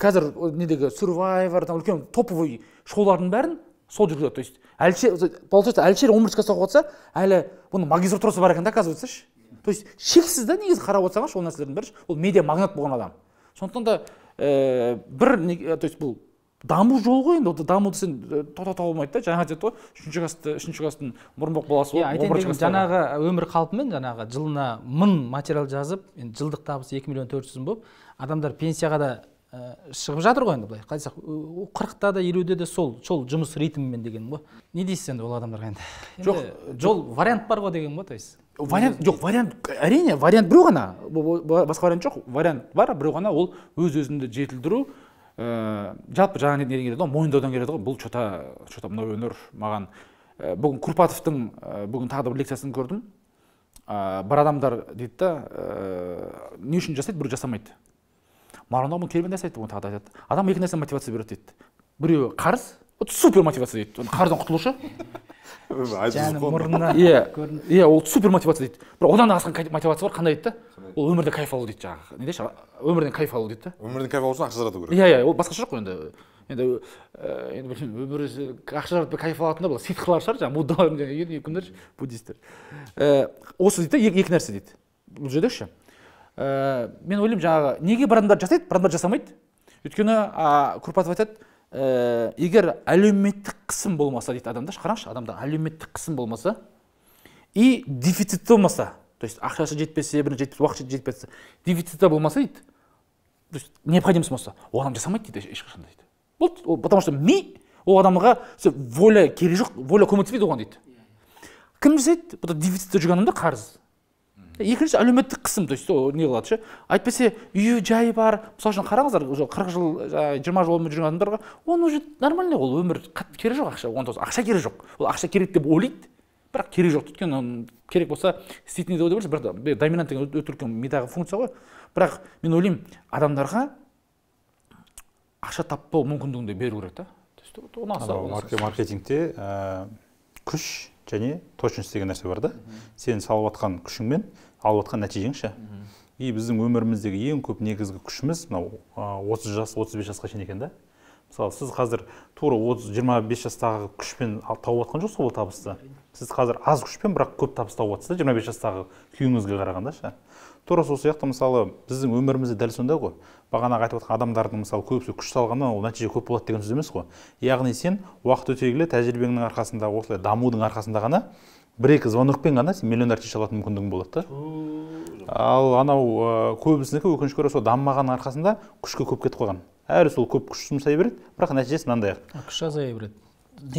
қазір недегі там үлкен топовый шоулардың бәрін сол жүргізеді то есть әлішер получается әлішер омыртшкасы оқып жатса әлі бұның магистратурасы бар екен да оказывается ше то есть шексіз да негізі қарап отырсаңызшы ол нәрселердің бәрі ол медиа магнат болған адам сондықтан да ә, бір э, то есть бұл даму жолы ғой енді дамуды сен э, тоқтата алмайды да жаңағы деді ғой үшінші классты үшінші класстың мұрынбоқ баласы иә, болып айтайын дегенім жаңағы э, өмір қалпымен жаңағы жылына мың материал жазып енді жылдық табысы екі миллион төрт жүз мың болып адамдар пенсияға да ә, шығып жатыр ғой енді былай қалай айтсақ қырықта да елуде де сол сол жұмыс ритмімен деген ғой не дейсіз енді ол адамдарға енді жоқ жол вариант бар ғой деген ғой то есть вариант жоқ вариант әрине вариант біреу ғана басқа вариант жоқ вариант бар біреу ғана ол өз өзіңді жетілдіру ә, жалпы жаңа неден келеді ғой мойындаудан келеді ғой бұл че то че то мынау өнер маған ә, бүгін курпатовтың ә, бүгін тағы да бір лекциясын көрдім ә, бір адамдар дейді да ә, не үшін жасайды біреу жасамайды маған мынау керемет нәрсе айтты оны тағы да айтады адам екі нәрсе мотивация береді дейді біреуі қарыз вот супер мотивация дейді қарыздан құтылушы иә иә ол супер мотивация дейді бірақ одан да асқан мотивация бар қандай дейді да ол өмірден кайф алу дейді жаңағы не деші өмірден кайф алу дейді да өмірден кайф алу үшін ақша жарату керек иә иә ол басқаша жоқ қой енді енді э, енді білмеймін өмір ақша жаратпай кайф алатындар бұл ситхылар шығар жаңағы буддалардың кімдер буддистер э, осы дейді да екі нәрсе дейді бұл жерде ше э, мен ойлаймын жаңағы неге бір адамдар жасайды бір адамдар жасамайды өйткені курпатов айтады ә, егер әлеуметтік қысым болмаса дейді адамда қараңызшы адамда әлеуметтік қысым болмаса и дефицит болмаса то есть ақшасы жетпесе бір жетпесе уақыты жетпесе дефициті болмаса дейді то есть необходимость болмаса ол адам жасамайды дейді ешқашан дейді болды потому что ми ол адамға воля керек жоқ воля көмектеспейді оған дейді иә, иә. кім жасайды бұл дефицитте жүрген адамдар қарыз екінші әлеуметтік қысым то есть не қылады ше әйтпесе үйі жайы бар мысалы үшін қараңыздар уже қырық жыл жаңағы жиырма жыл өмір жүрген адамдарға оның уже нормально ол өмір қатты керек жоқ ақша оған ақша керек жоқ ол ақша керек деп ойлайды бірақ керек жоқ өйткені керек болса істейтін еді ғой деп ойлайсыз бірақ доминант деген өте үлкен мидағы функция ғой бірақ мен ойлаймын адамдарға ақша таппау мүмкіндігін де беру керек та маркетингте э, күш және точность деген нәрсе бар да сен салып жатқан күшіңмен алып отқан нәтижең и біздің өміріміздегі ең көп негізгі күшіміз мынау отыз жас отыз бес жасқа шейін екен да мысалы сіз қазір тура отыз жиырма бес жастағы күшпен тауып жатқан жоқсыз ғой ол табысты сіз қазір аз күшпен бірақ көп табыс тауып жатырсыз да жиырма бес жастағы күйіңізге қарағанда ше тура сол сияқты мысалы біздің өмірімізде дәл сондай ғой бағанағы айтып отқан адамдардың мысалы көбісі күш салғаннан ол нәтиже көп болады деген сөз емес қой яғни сен уақыт өте келе тәжірибеңнің арқасында осылай дамудың арқасында ғана бір екі звонокпен ғана сен миллиондар шеше алатын мүмкіндігің болады да ал анау көбісінікі өкінішке орай сол дамымағанның арқасында күшке көп кетіп қалған әр сол көп күш жұмсай береді бірақ нәтижесі мынандай күш азая береді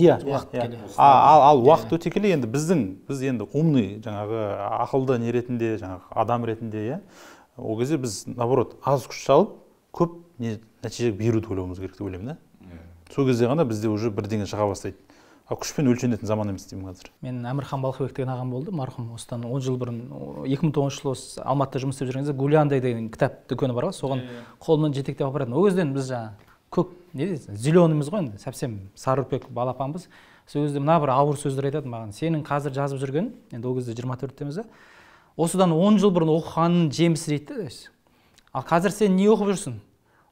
иә уақыт иә, иә. ал ал уақыт иә. өте келе енді біздің біз енді умный жаңағы ақылды не ретінде жаңағы адам ретінде иә ол кезде біз наоборот аз күш салып көп нәтиже беруді ойлауымыз керек деп ойлаймын да сол кезде ғана бізде уже бірдеңе шыға бастайды ал күшпен өлшенетін заман емес деймін қазір мен әмірхан балқыбек деген ағам болды марқұм осыдан он жыл бұрын екі мың тоғызыншы жылы осы алматыда жұмыс істеп жүрген кезде гуляндай деген кітап дүкені бар ғой соған иә, иә. қолымнан жетектеп апаратын ол кезде біз жаңағы көк не дейді зеленыймыз ғой енді совсем сары үрпек балапанбыз сол кезде мына бір ауыр сөздер айтатын маған сенің қазір жазып жүрген енді ол кезде жиырма төрттеміз да осыдан он жыл бұрын оқығанның жемісі дейді да ал қазір сен не оқып жүрсің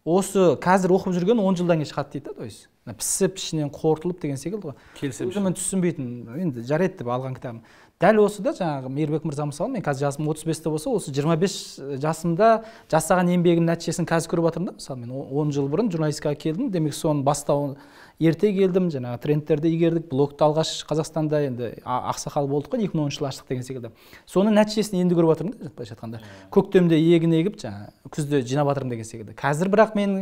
осы қазір оқып жүрген он жылдан кейін шығады дейді да то есть пісіп ішінен қорытылып деген секілді ғой келісемін мен түсінбейтін енді жарайды деп алған кітабым дәл осы да жаңағы мейірбек мырза мысалы мен қазір жасым отыз бесте болса осы жиырма бес жасымда жасаған еңбегімнің нәтижесін қазір көріп жатырмын да мысалы мен он жыл бұрын журналистикаға келдім демек соның бастауы ерте келдім жаңағы трендтерді игердік блогты алғаш қазақстанда енді ақсақал болдық қой екі мың оныншы жылы аштық деген секілді соның нәтижесін енді көріп жатырмын да былайша айтқанда көктемде егін егіп жаңағы күзде жинап жатырмын деген секілді қазір бірақ мен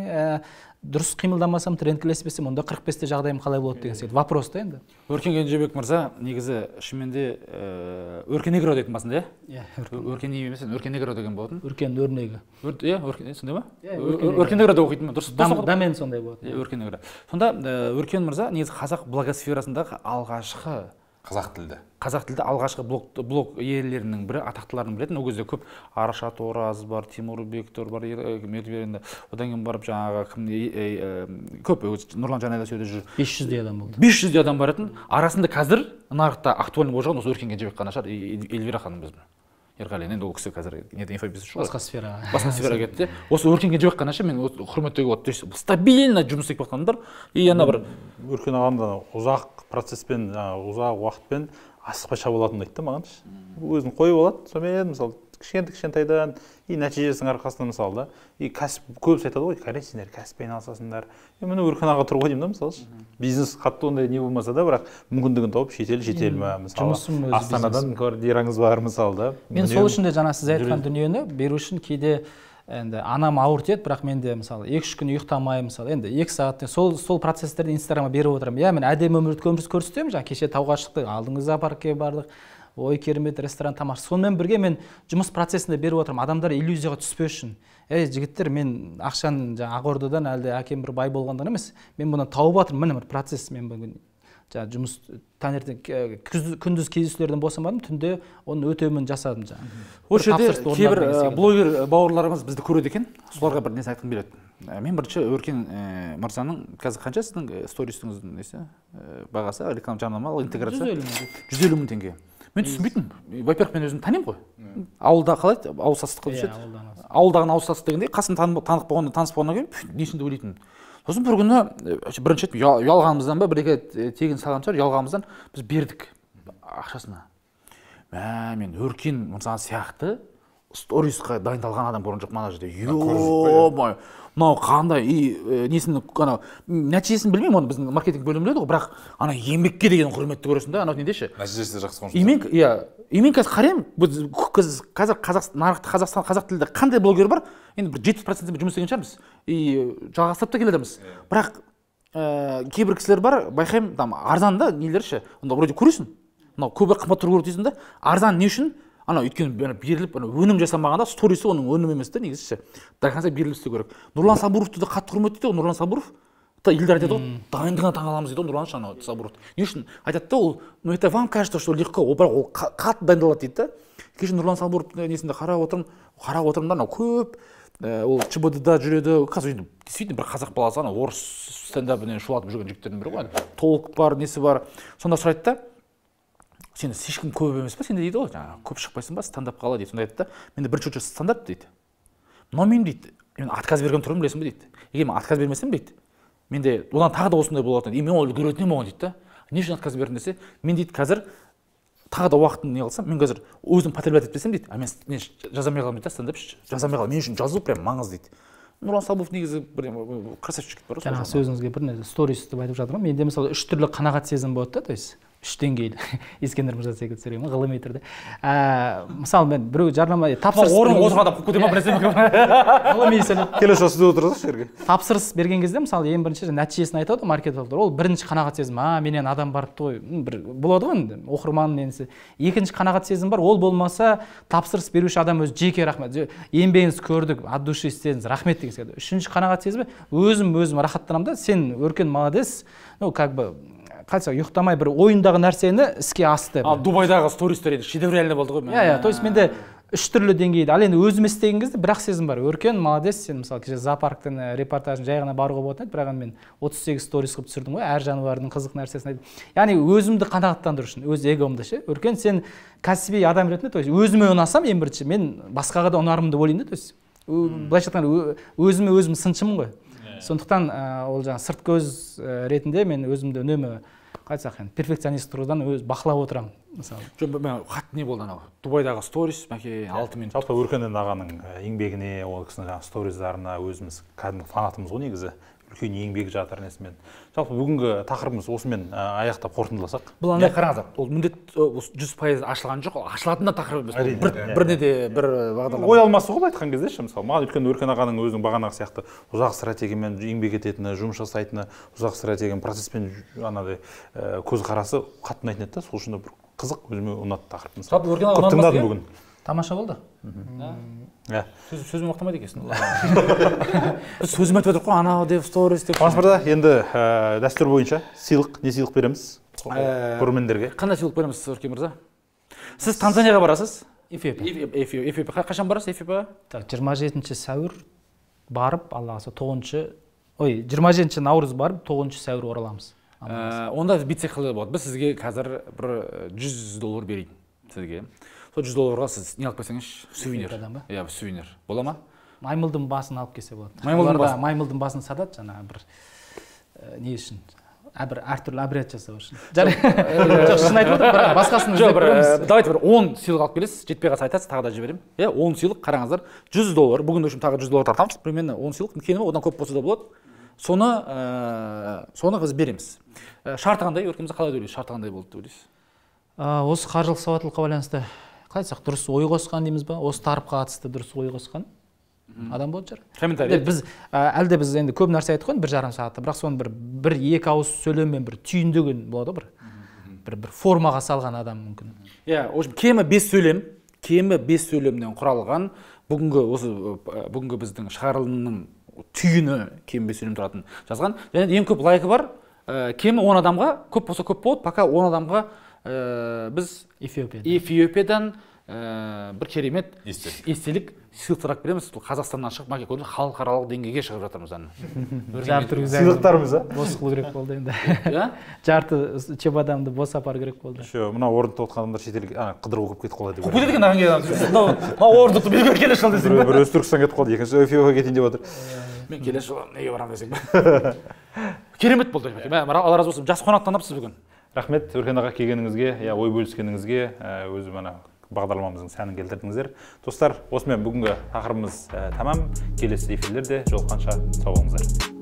дұрыс қимылдамасам ілеспесем онда қырық бесте жағдайым қалай болады деген сияқты вопрос та енді өркен кенжебек мырза негізі шынымен де э, өркенге кіреді басында иә, иә өркени емес өркен негро деген болатын өркен өрнегі иә өркен сондай ма иә өркен негрода оқитын дұрыс домен сондай болады иә өркен негро сонда э, өркен мырза негізі қазақ блогосферасындағы алғашқы қазақ тілді қазақ тілді алғашқы блок блог иелерінің бірі атақтыларын білетін ол кезде көп аршат ораз бар тимур бектор бар э, енді одан кейін барып жаңағы кім э, э, көп нұрлан жанайда сол жүр бес жүздей адам болды бес жүздей адам баратын арасында қазір нарықта актуальный болып осы өркен кенжебек қана шығар эльвира ханым біздің ерғали енді ол кісі қазір неде инфобизнес басқа сфераға басқа сфераға кетті осы өркенге жіберіп жатқанша мен құрметтеуге болады то есть стабильно жұмыс істеп жатқандар и ана бір өркен ағам да ұзақ процесспен жаңағы ұзақ уақытпен асықпай шаба алатынын айтты маған ше өзін қойып алады сонымен мысалы кішкентай кішкентайдан и нәтижесінің арқасында мысалы да и кәсіп көбісі айтады ғой қарай сендер кәсіппен айналысасыңдар міне өркен аға тұр ғой деймін да мысалы бизнес қатты ондай не болмаса да бірақ мүмкіндігін тауып шетел шетел ма мысалы астанадан квартираңыз бар мысалы да мен сол үшін де жаңа сіз айтқан дүниені беру үшін кейде енді анам тиеді бірақ менде мысалы екі үш күн ұйықтамаймын мысалы енді екі сағат сол сол процесстерді инстаграмға беріп отырамын иә мен әдемі өмір көрсетемін жаңағы кеше тауға шықтық алдыңғы зоопаркке бардық ой керемет ресторан тамаша сонымен бірге мен жұмыс процесінде беріп отырмын адамдар иллюзияға түспес үшін ей жігіттер мен ақшаны жаңағы ақордадан әлде әкем бір бай болғандан емес мен бұны тауып жатырмын міне бір процесс мен бүгін жаңағы жұмыс таңертең күндіз кездесулерден босамадым түнде оның өтеуін жасадым жаңағы осы жерде кейбір блогер бауырларымыз бізді көреді екен соларға бір нәрсе айтқым келеді мен бірінші өркен мырзаның қазір қанша сіздің сторисіңіздің несі бағасы реклама жарнамалық интеграция жүз елу мың теңге мен түсінбейтінмін во первых мен өзім танимын ғой ауылда қалай ауылсастыққа түседі иә, ауылдағыны ауылсастық дегендей қасын танық болғаннан таныс болғаннан кейін несін деп ойлайтынмын сосын бір күні э, бірінші рет ұялғанымыздан ба бір екі э, тегін салған шығар ұялғанымыздан біз бердік ақшасына мә мен өркен мырза сияқты сторисқа дайындалған адам көрген жоқпын ана жерде е мынау қандай и э, несін ана нәтижесін білмеймін оны біздің маркетинг бөлімі біледі ғой бірақ ана еңбекке деген құрметті көресің да анау недеші нәтижесі жақсы қоншы и мен иә и мен қазір қараймын біз қазір қазақстан нарықта қазақстан қазақ тілді қандай блогер бар енді бір жетпіс процентімен жұмыс істеген шығармыз и жалғастырып та келе жатырмыз иә. бірақ э, кейбір кісілер бар байқаймын там арзан да нелер ше вроде көресің мынау көбірек қымбат тұру керек дейсің да арзан не үшін анау өйткені беріліп ана өнім жасамағанда сторисі оның өнімі емес та негізі ше до конца беріліп істеу керек нұрлан сабуровты да қатты құрметтейді ғой нұрлан сабуров эльдар айтады ғой дайындығына таң қаламыз дейді ғой нұрлан анау сабуров не үшін айтады да ол ну это вам кажется что легко ол бірақ ол қатты дайындалады дейді да кеше нұрлан сабуровтың несінде қарап отырмын қарап отырмын да анау көп э, ол чбд да жүреді қазір енді действительно бір қазақ баласы анау орыс стендабінен шулатып жүрген жігіттердің бірі ғой толк бар несі бар сонда сұрайды да сен слишком көп емес па сенде дейді ғой жаңағы көп шықпайсың ба стендап қала дейді сонда айтты да менде бірінші очередь стандарт дейді но мен дейді мен отказ берген түрім білесің ба дейді егер мен отказ бермесем дейді менде одан тағы да осындай болатын еді и мен ол үлгеретін едім оған дейді да не үшін отказ бердің десе мен дейді қазір тағы да уақытын не қылсам мен қазір өзім потреблять етпесем дейді а мен мен алмай қаламын дейді да жаза алмай қаламын мен үшін жазу прям маңызды дейді нұрлан сабуов негізі бір красавчик жігіт бар ғой жаңағы сөзіңізге бір нәрсе сторис деп айтып жатыр ғой менде мысалы үш түрлі қанағат сезім болады да то есть үш деңгейлі ескендір мырза секілді сөйлеймін ғылыми түрде ә, мысалы мен біреу жарнама тапсырыс орын отырған адам қойып кете ма бірнәрсе ғылыми сөйлеп келесі жылы отырсыз осы жерге тапсырыс берген кезде мысалы ең бірінші нәтижесін айтады ғой маркетологтар ол бірінші қанағат сезім а менен адам барыпты ғой бір болады ғой енді оқырман несі екінші қанағат сезім бар ол болмаса тапсырыс беруші адам өзі жеке рахмет еңбегіңізді көрдік от души істедіңіз рахмет деген сияқты үшінші қанағат сезімі өзім өзім рахаттанамын да сен өркен молодец ну как бы қалай ұйықтамай бір ойындағы нәрсені іске асты ал дубайдағы стористер енді шедевральный болды ғой иә иә то есть менде үш түрлі деңгейде ал енді өзім істеген кезде бір ақ сезім бар өркен молодец сен мысалы кеше зоопарктың э, репортажын жай ғана баруға болатын еді бірақ мен 38 сегіз сторис қылып түсірдім ғой әр жануардың қызық нәрсесін айтып яғни өзімді қанағаттандыру үшін өз эгомды ше өркен сен кәсіби адам ретінде то есть өзіме ұнасам ең бірінші мен басқаға да ұнармын деп ойлаймын да то есть былайша айтқанда өзіме өзім сыншымын ғой иә. сондықтан э, ол жаңағы сырт көз э, ретінде мен өзімді үнемі айтсақ енді перфекционист тұрғыдан өз бақылап отырамын мысалы жоқ мен қатты не болды анау дубайдағы сторис мәке алты минут жалпы өркен ағаның еңбегіне ол кісінің жаңағы сториздарына өзіміз кәдімгі фанатымыз ғой негізі үлкен еңбек жатыр несімен жалпы бүгінгі тақырыбымыз осымен аяқтап қорытындыласақ бұл андай қараңыздар ол міндет жүз пайыз ашылған жоқ ол ашылатын да тақырып емес бір, біріне де бір э, бағдарлама ой алмасу ғой былай айтқан кезде ше мысалы маған өйткені өркен ағаның өзінің бағанағы сияқты ұзақ стратегиямен еңбек ететіні жұмыс жасайтыны ұзақ стратегиямен процесспен анадай э, көзқарасы қатты ұнайтын еді да сол үшін де бір қызық өзіме ұнады тақырып мысалы өркен тыңдадым бүгін иә? тамаша болды иә сөзім мақтамайды екенсің біз сөзім айтып жатырмық қой анау деп сторис деп қуаныш мырза енді ә, дәстүр бойынша сыйлық не сыйлық береміз көрермендерге қандай сыйлық береміз өркен мырза сіз танзанияға барасыз эфиопия қашан барасыз эфиопияға так жиырма жетінші сәуір барып алла қаласа тоғызыншы ой жиырма жетінші наурыз барып тоғызыншы сәуір ораламыз ә, онда битсе қалай болады біз сізге қазір бір жүз доллар берейін сізге сол жүз долларға сіз не алып келсеңізші сувенир иә сувенир бола ма маймылдың басын алып келсе болады маймылдың басын маймылдың басын сатады жаңағы бір э, не үшін бір әртүрлі обряд жасау үшін жоқ шын айтып отырмын бірақ басқасын жоқ бір э, давайте бір он сыйлық алып келесіз жетпей қалса айтасыз тағы да жіберемін иә он сыйлық қараңыздар жүз доллар бүгін үшін тағы жүз доллар тартамыз примерно он сыйлық кемі одан көп болса да болады соны ә, соны біз береміз шарты қандай мырза қалай деп ойлайсыз шарты қандай болды деп ойлайсыз осы қаржылық сауаттылыққа байланысты қалай айтсақ дұрыс ой қосқан дейміз ба осы тақырыпқа қатысты дұрыс ой қосқан адам болатын шығар комментарий біз ә, әлде біз енді көп нәрсе айттық қой бір жарым сағатта бірақ соны бір бір екі ауыз сөйлеммен бір түйіндеген болады ғой бір бір бір формаға салған адам мүмкін иә yeah, общем кемі бес сөйлем кемі бес сөйлемнен құралған бүгінгі осы бүгінгі біздің шығарылымның түйіні кемі бес сөйлем тұратын жазған және ең көп лайкі бар ә, кемі он адамға көп болса көп болады пока он адамға ә, біз эфиопиядан эфиопиядан ә, бір керемет естелік сыйлық береміз қазақстаннан шығып мына көрдіңіз халықаралық деңгейге шығып жатырмыз ана сыйлықтарымыз а бос қылу керек болды енді жарты чемоданды бос апару керек болды еще мына орындықта отырған адамдар шетелге қыдыру оқып кетіп қалады деп кетеді екен ана мына орындықты мен келе жылы десең біреу түркістан кетіп қалды екіншісі эфиопияға кетейін деп жатыр мен келесі жылы неге барамын десең керемет болды алла разы болсын жас қонақ таңдапсыз бүгін рахмет өркен аға келгеніңізге иә ой бөліскеніңізге өзі мана бағдарламамыздың сәнін келтірдіңіздер достар осымен бүгінгі тақырыбымыз тамам келесі эфирлерде жолыққанша сау болыңыздар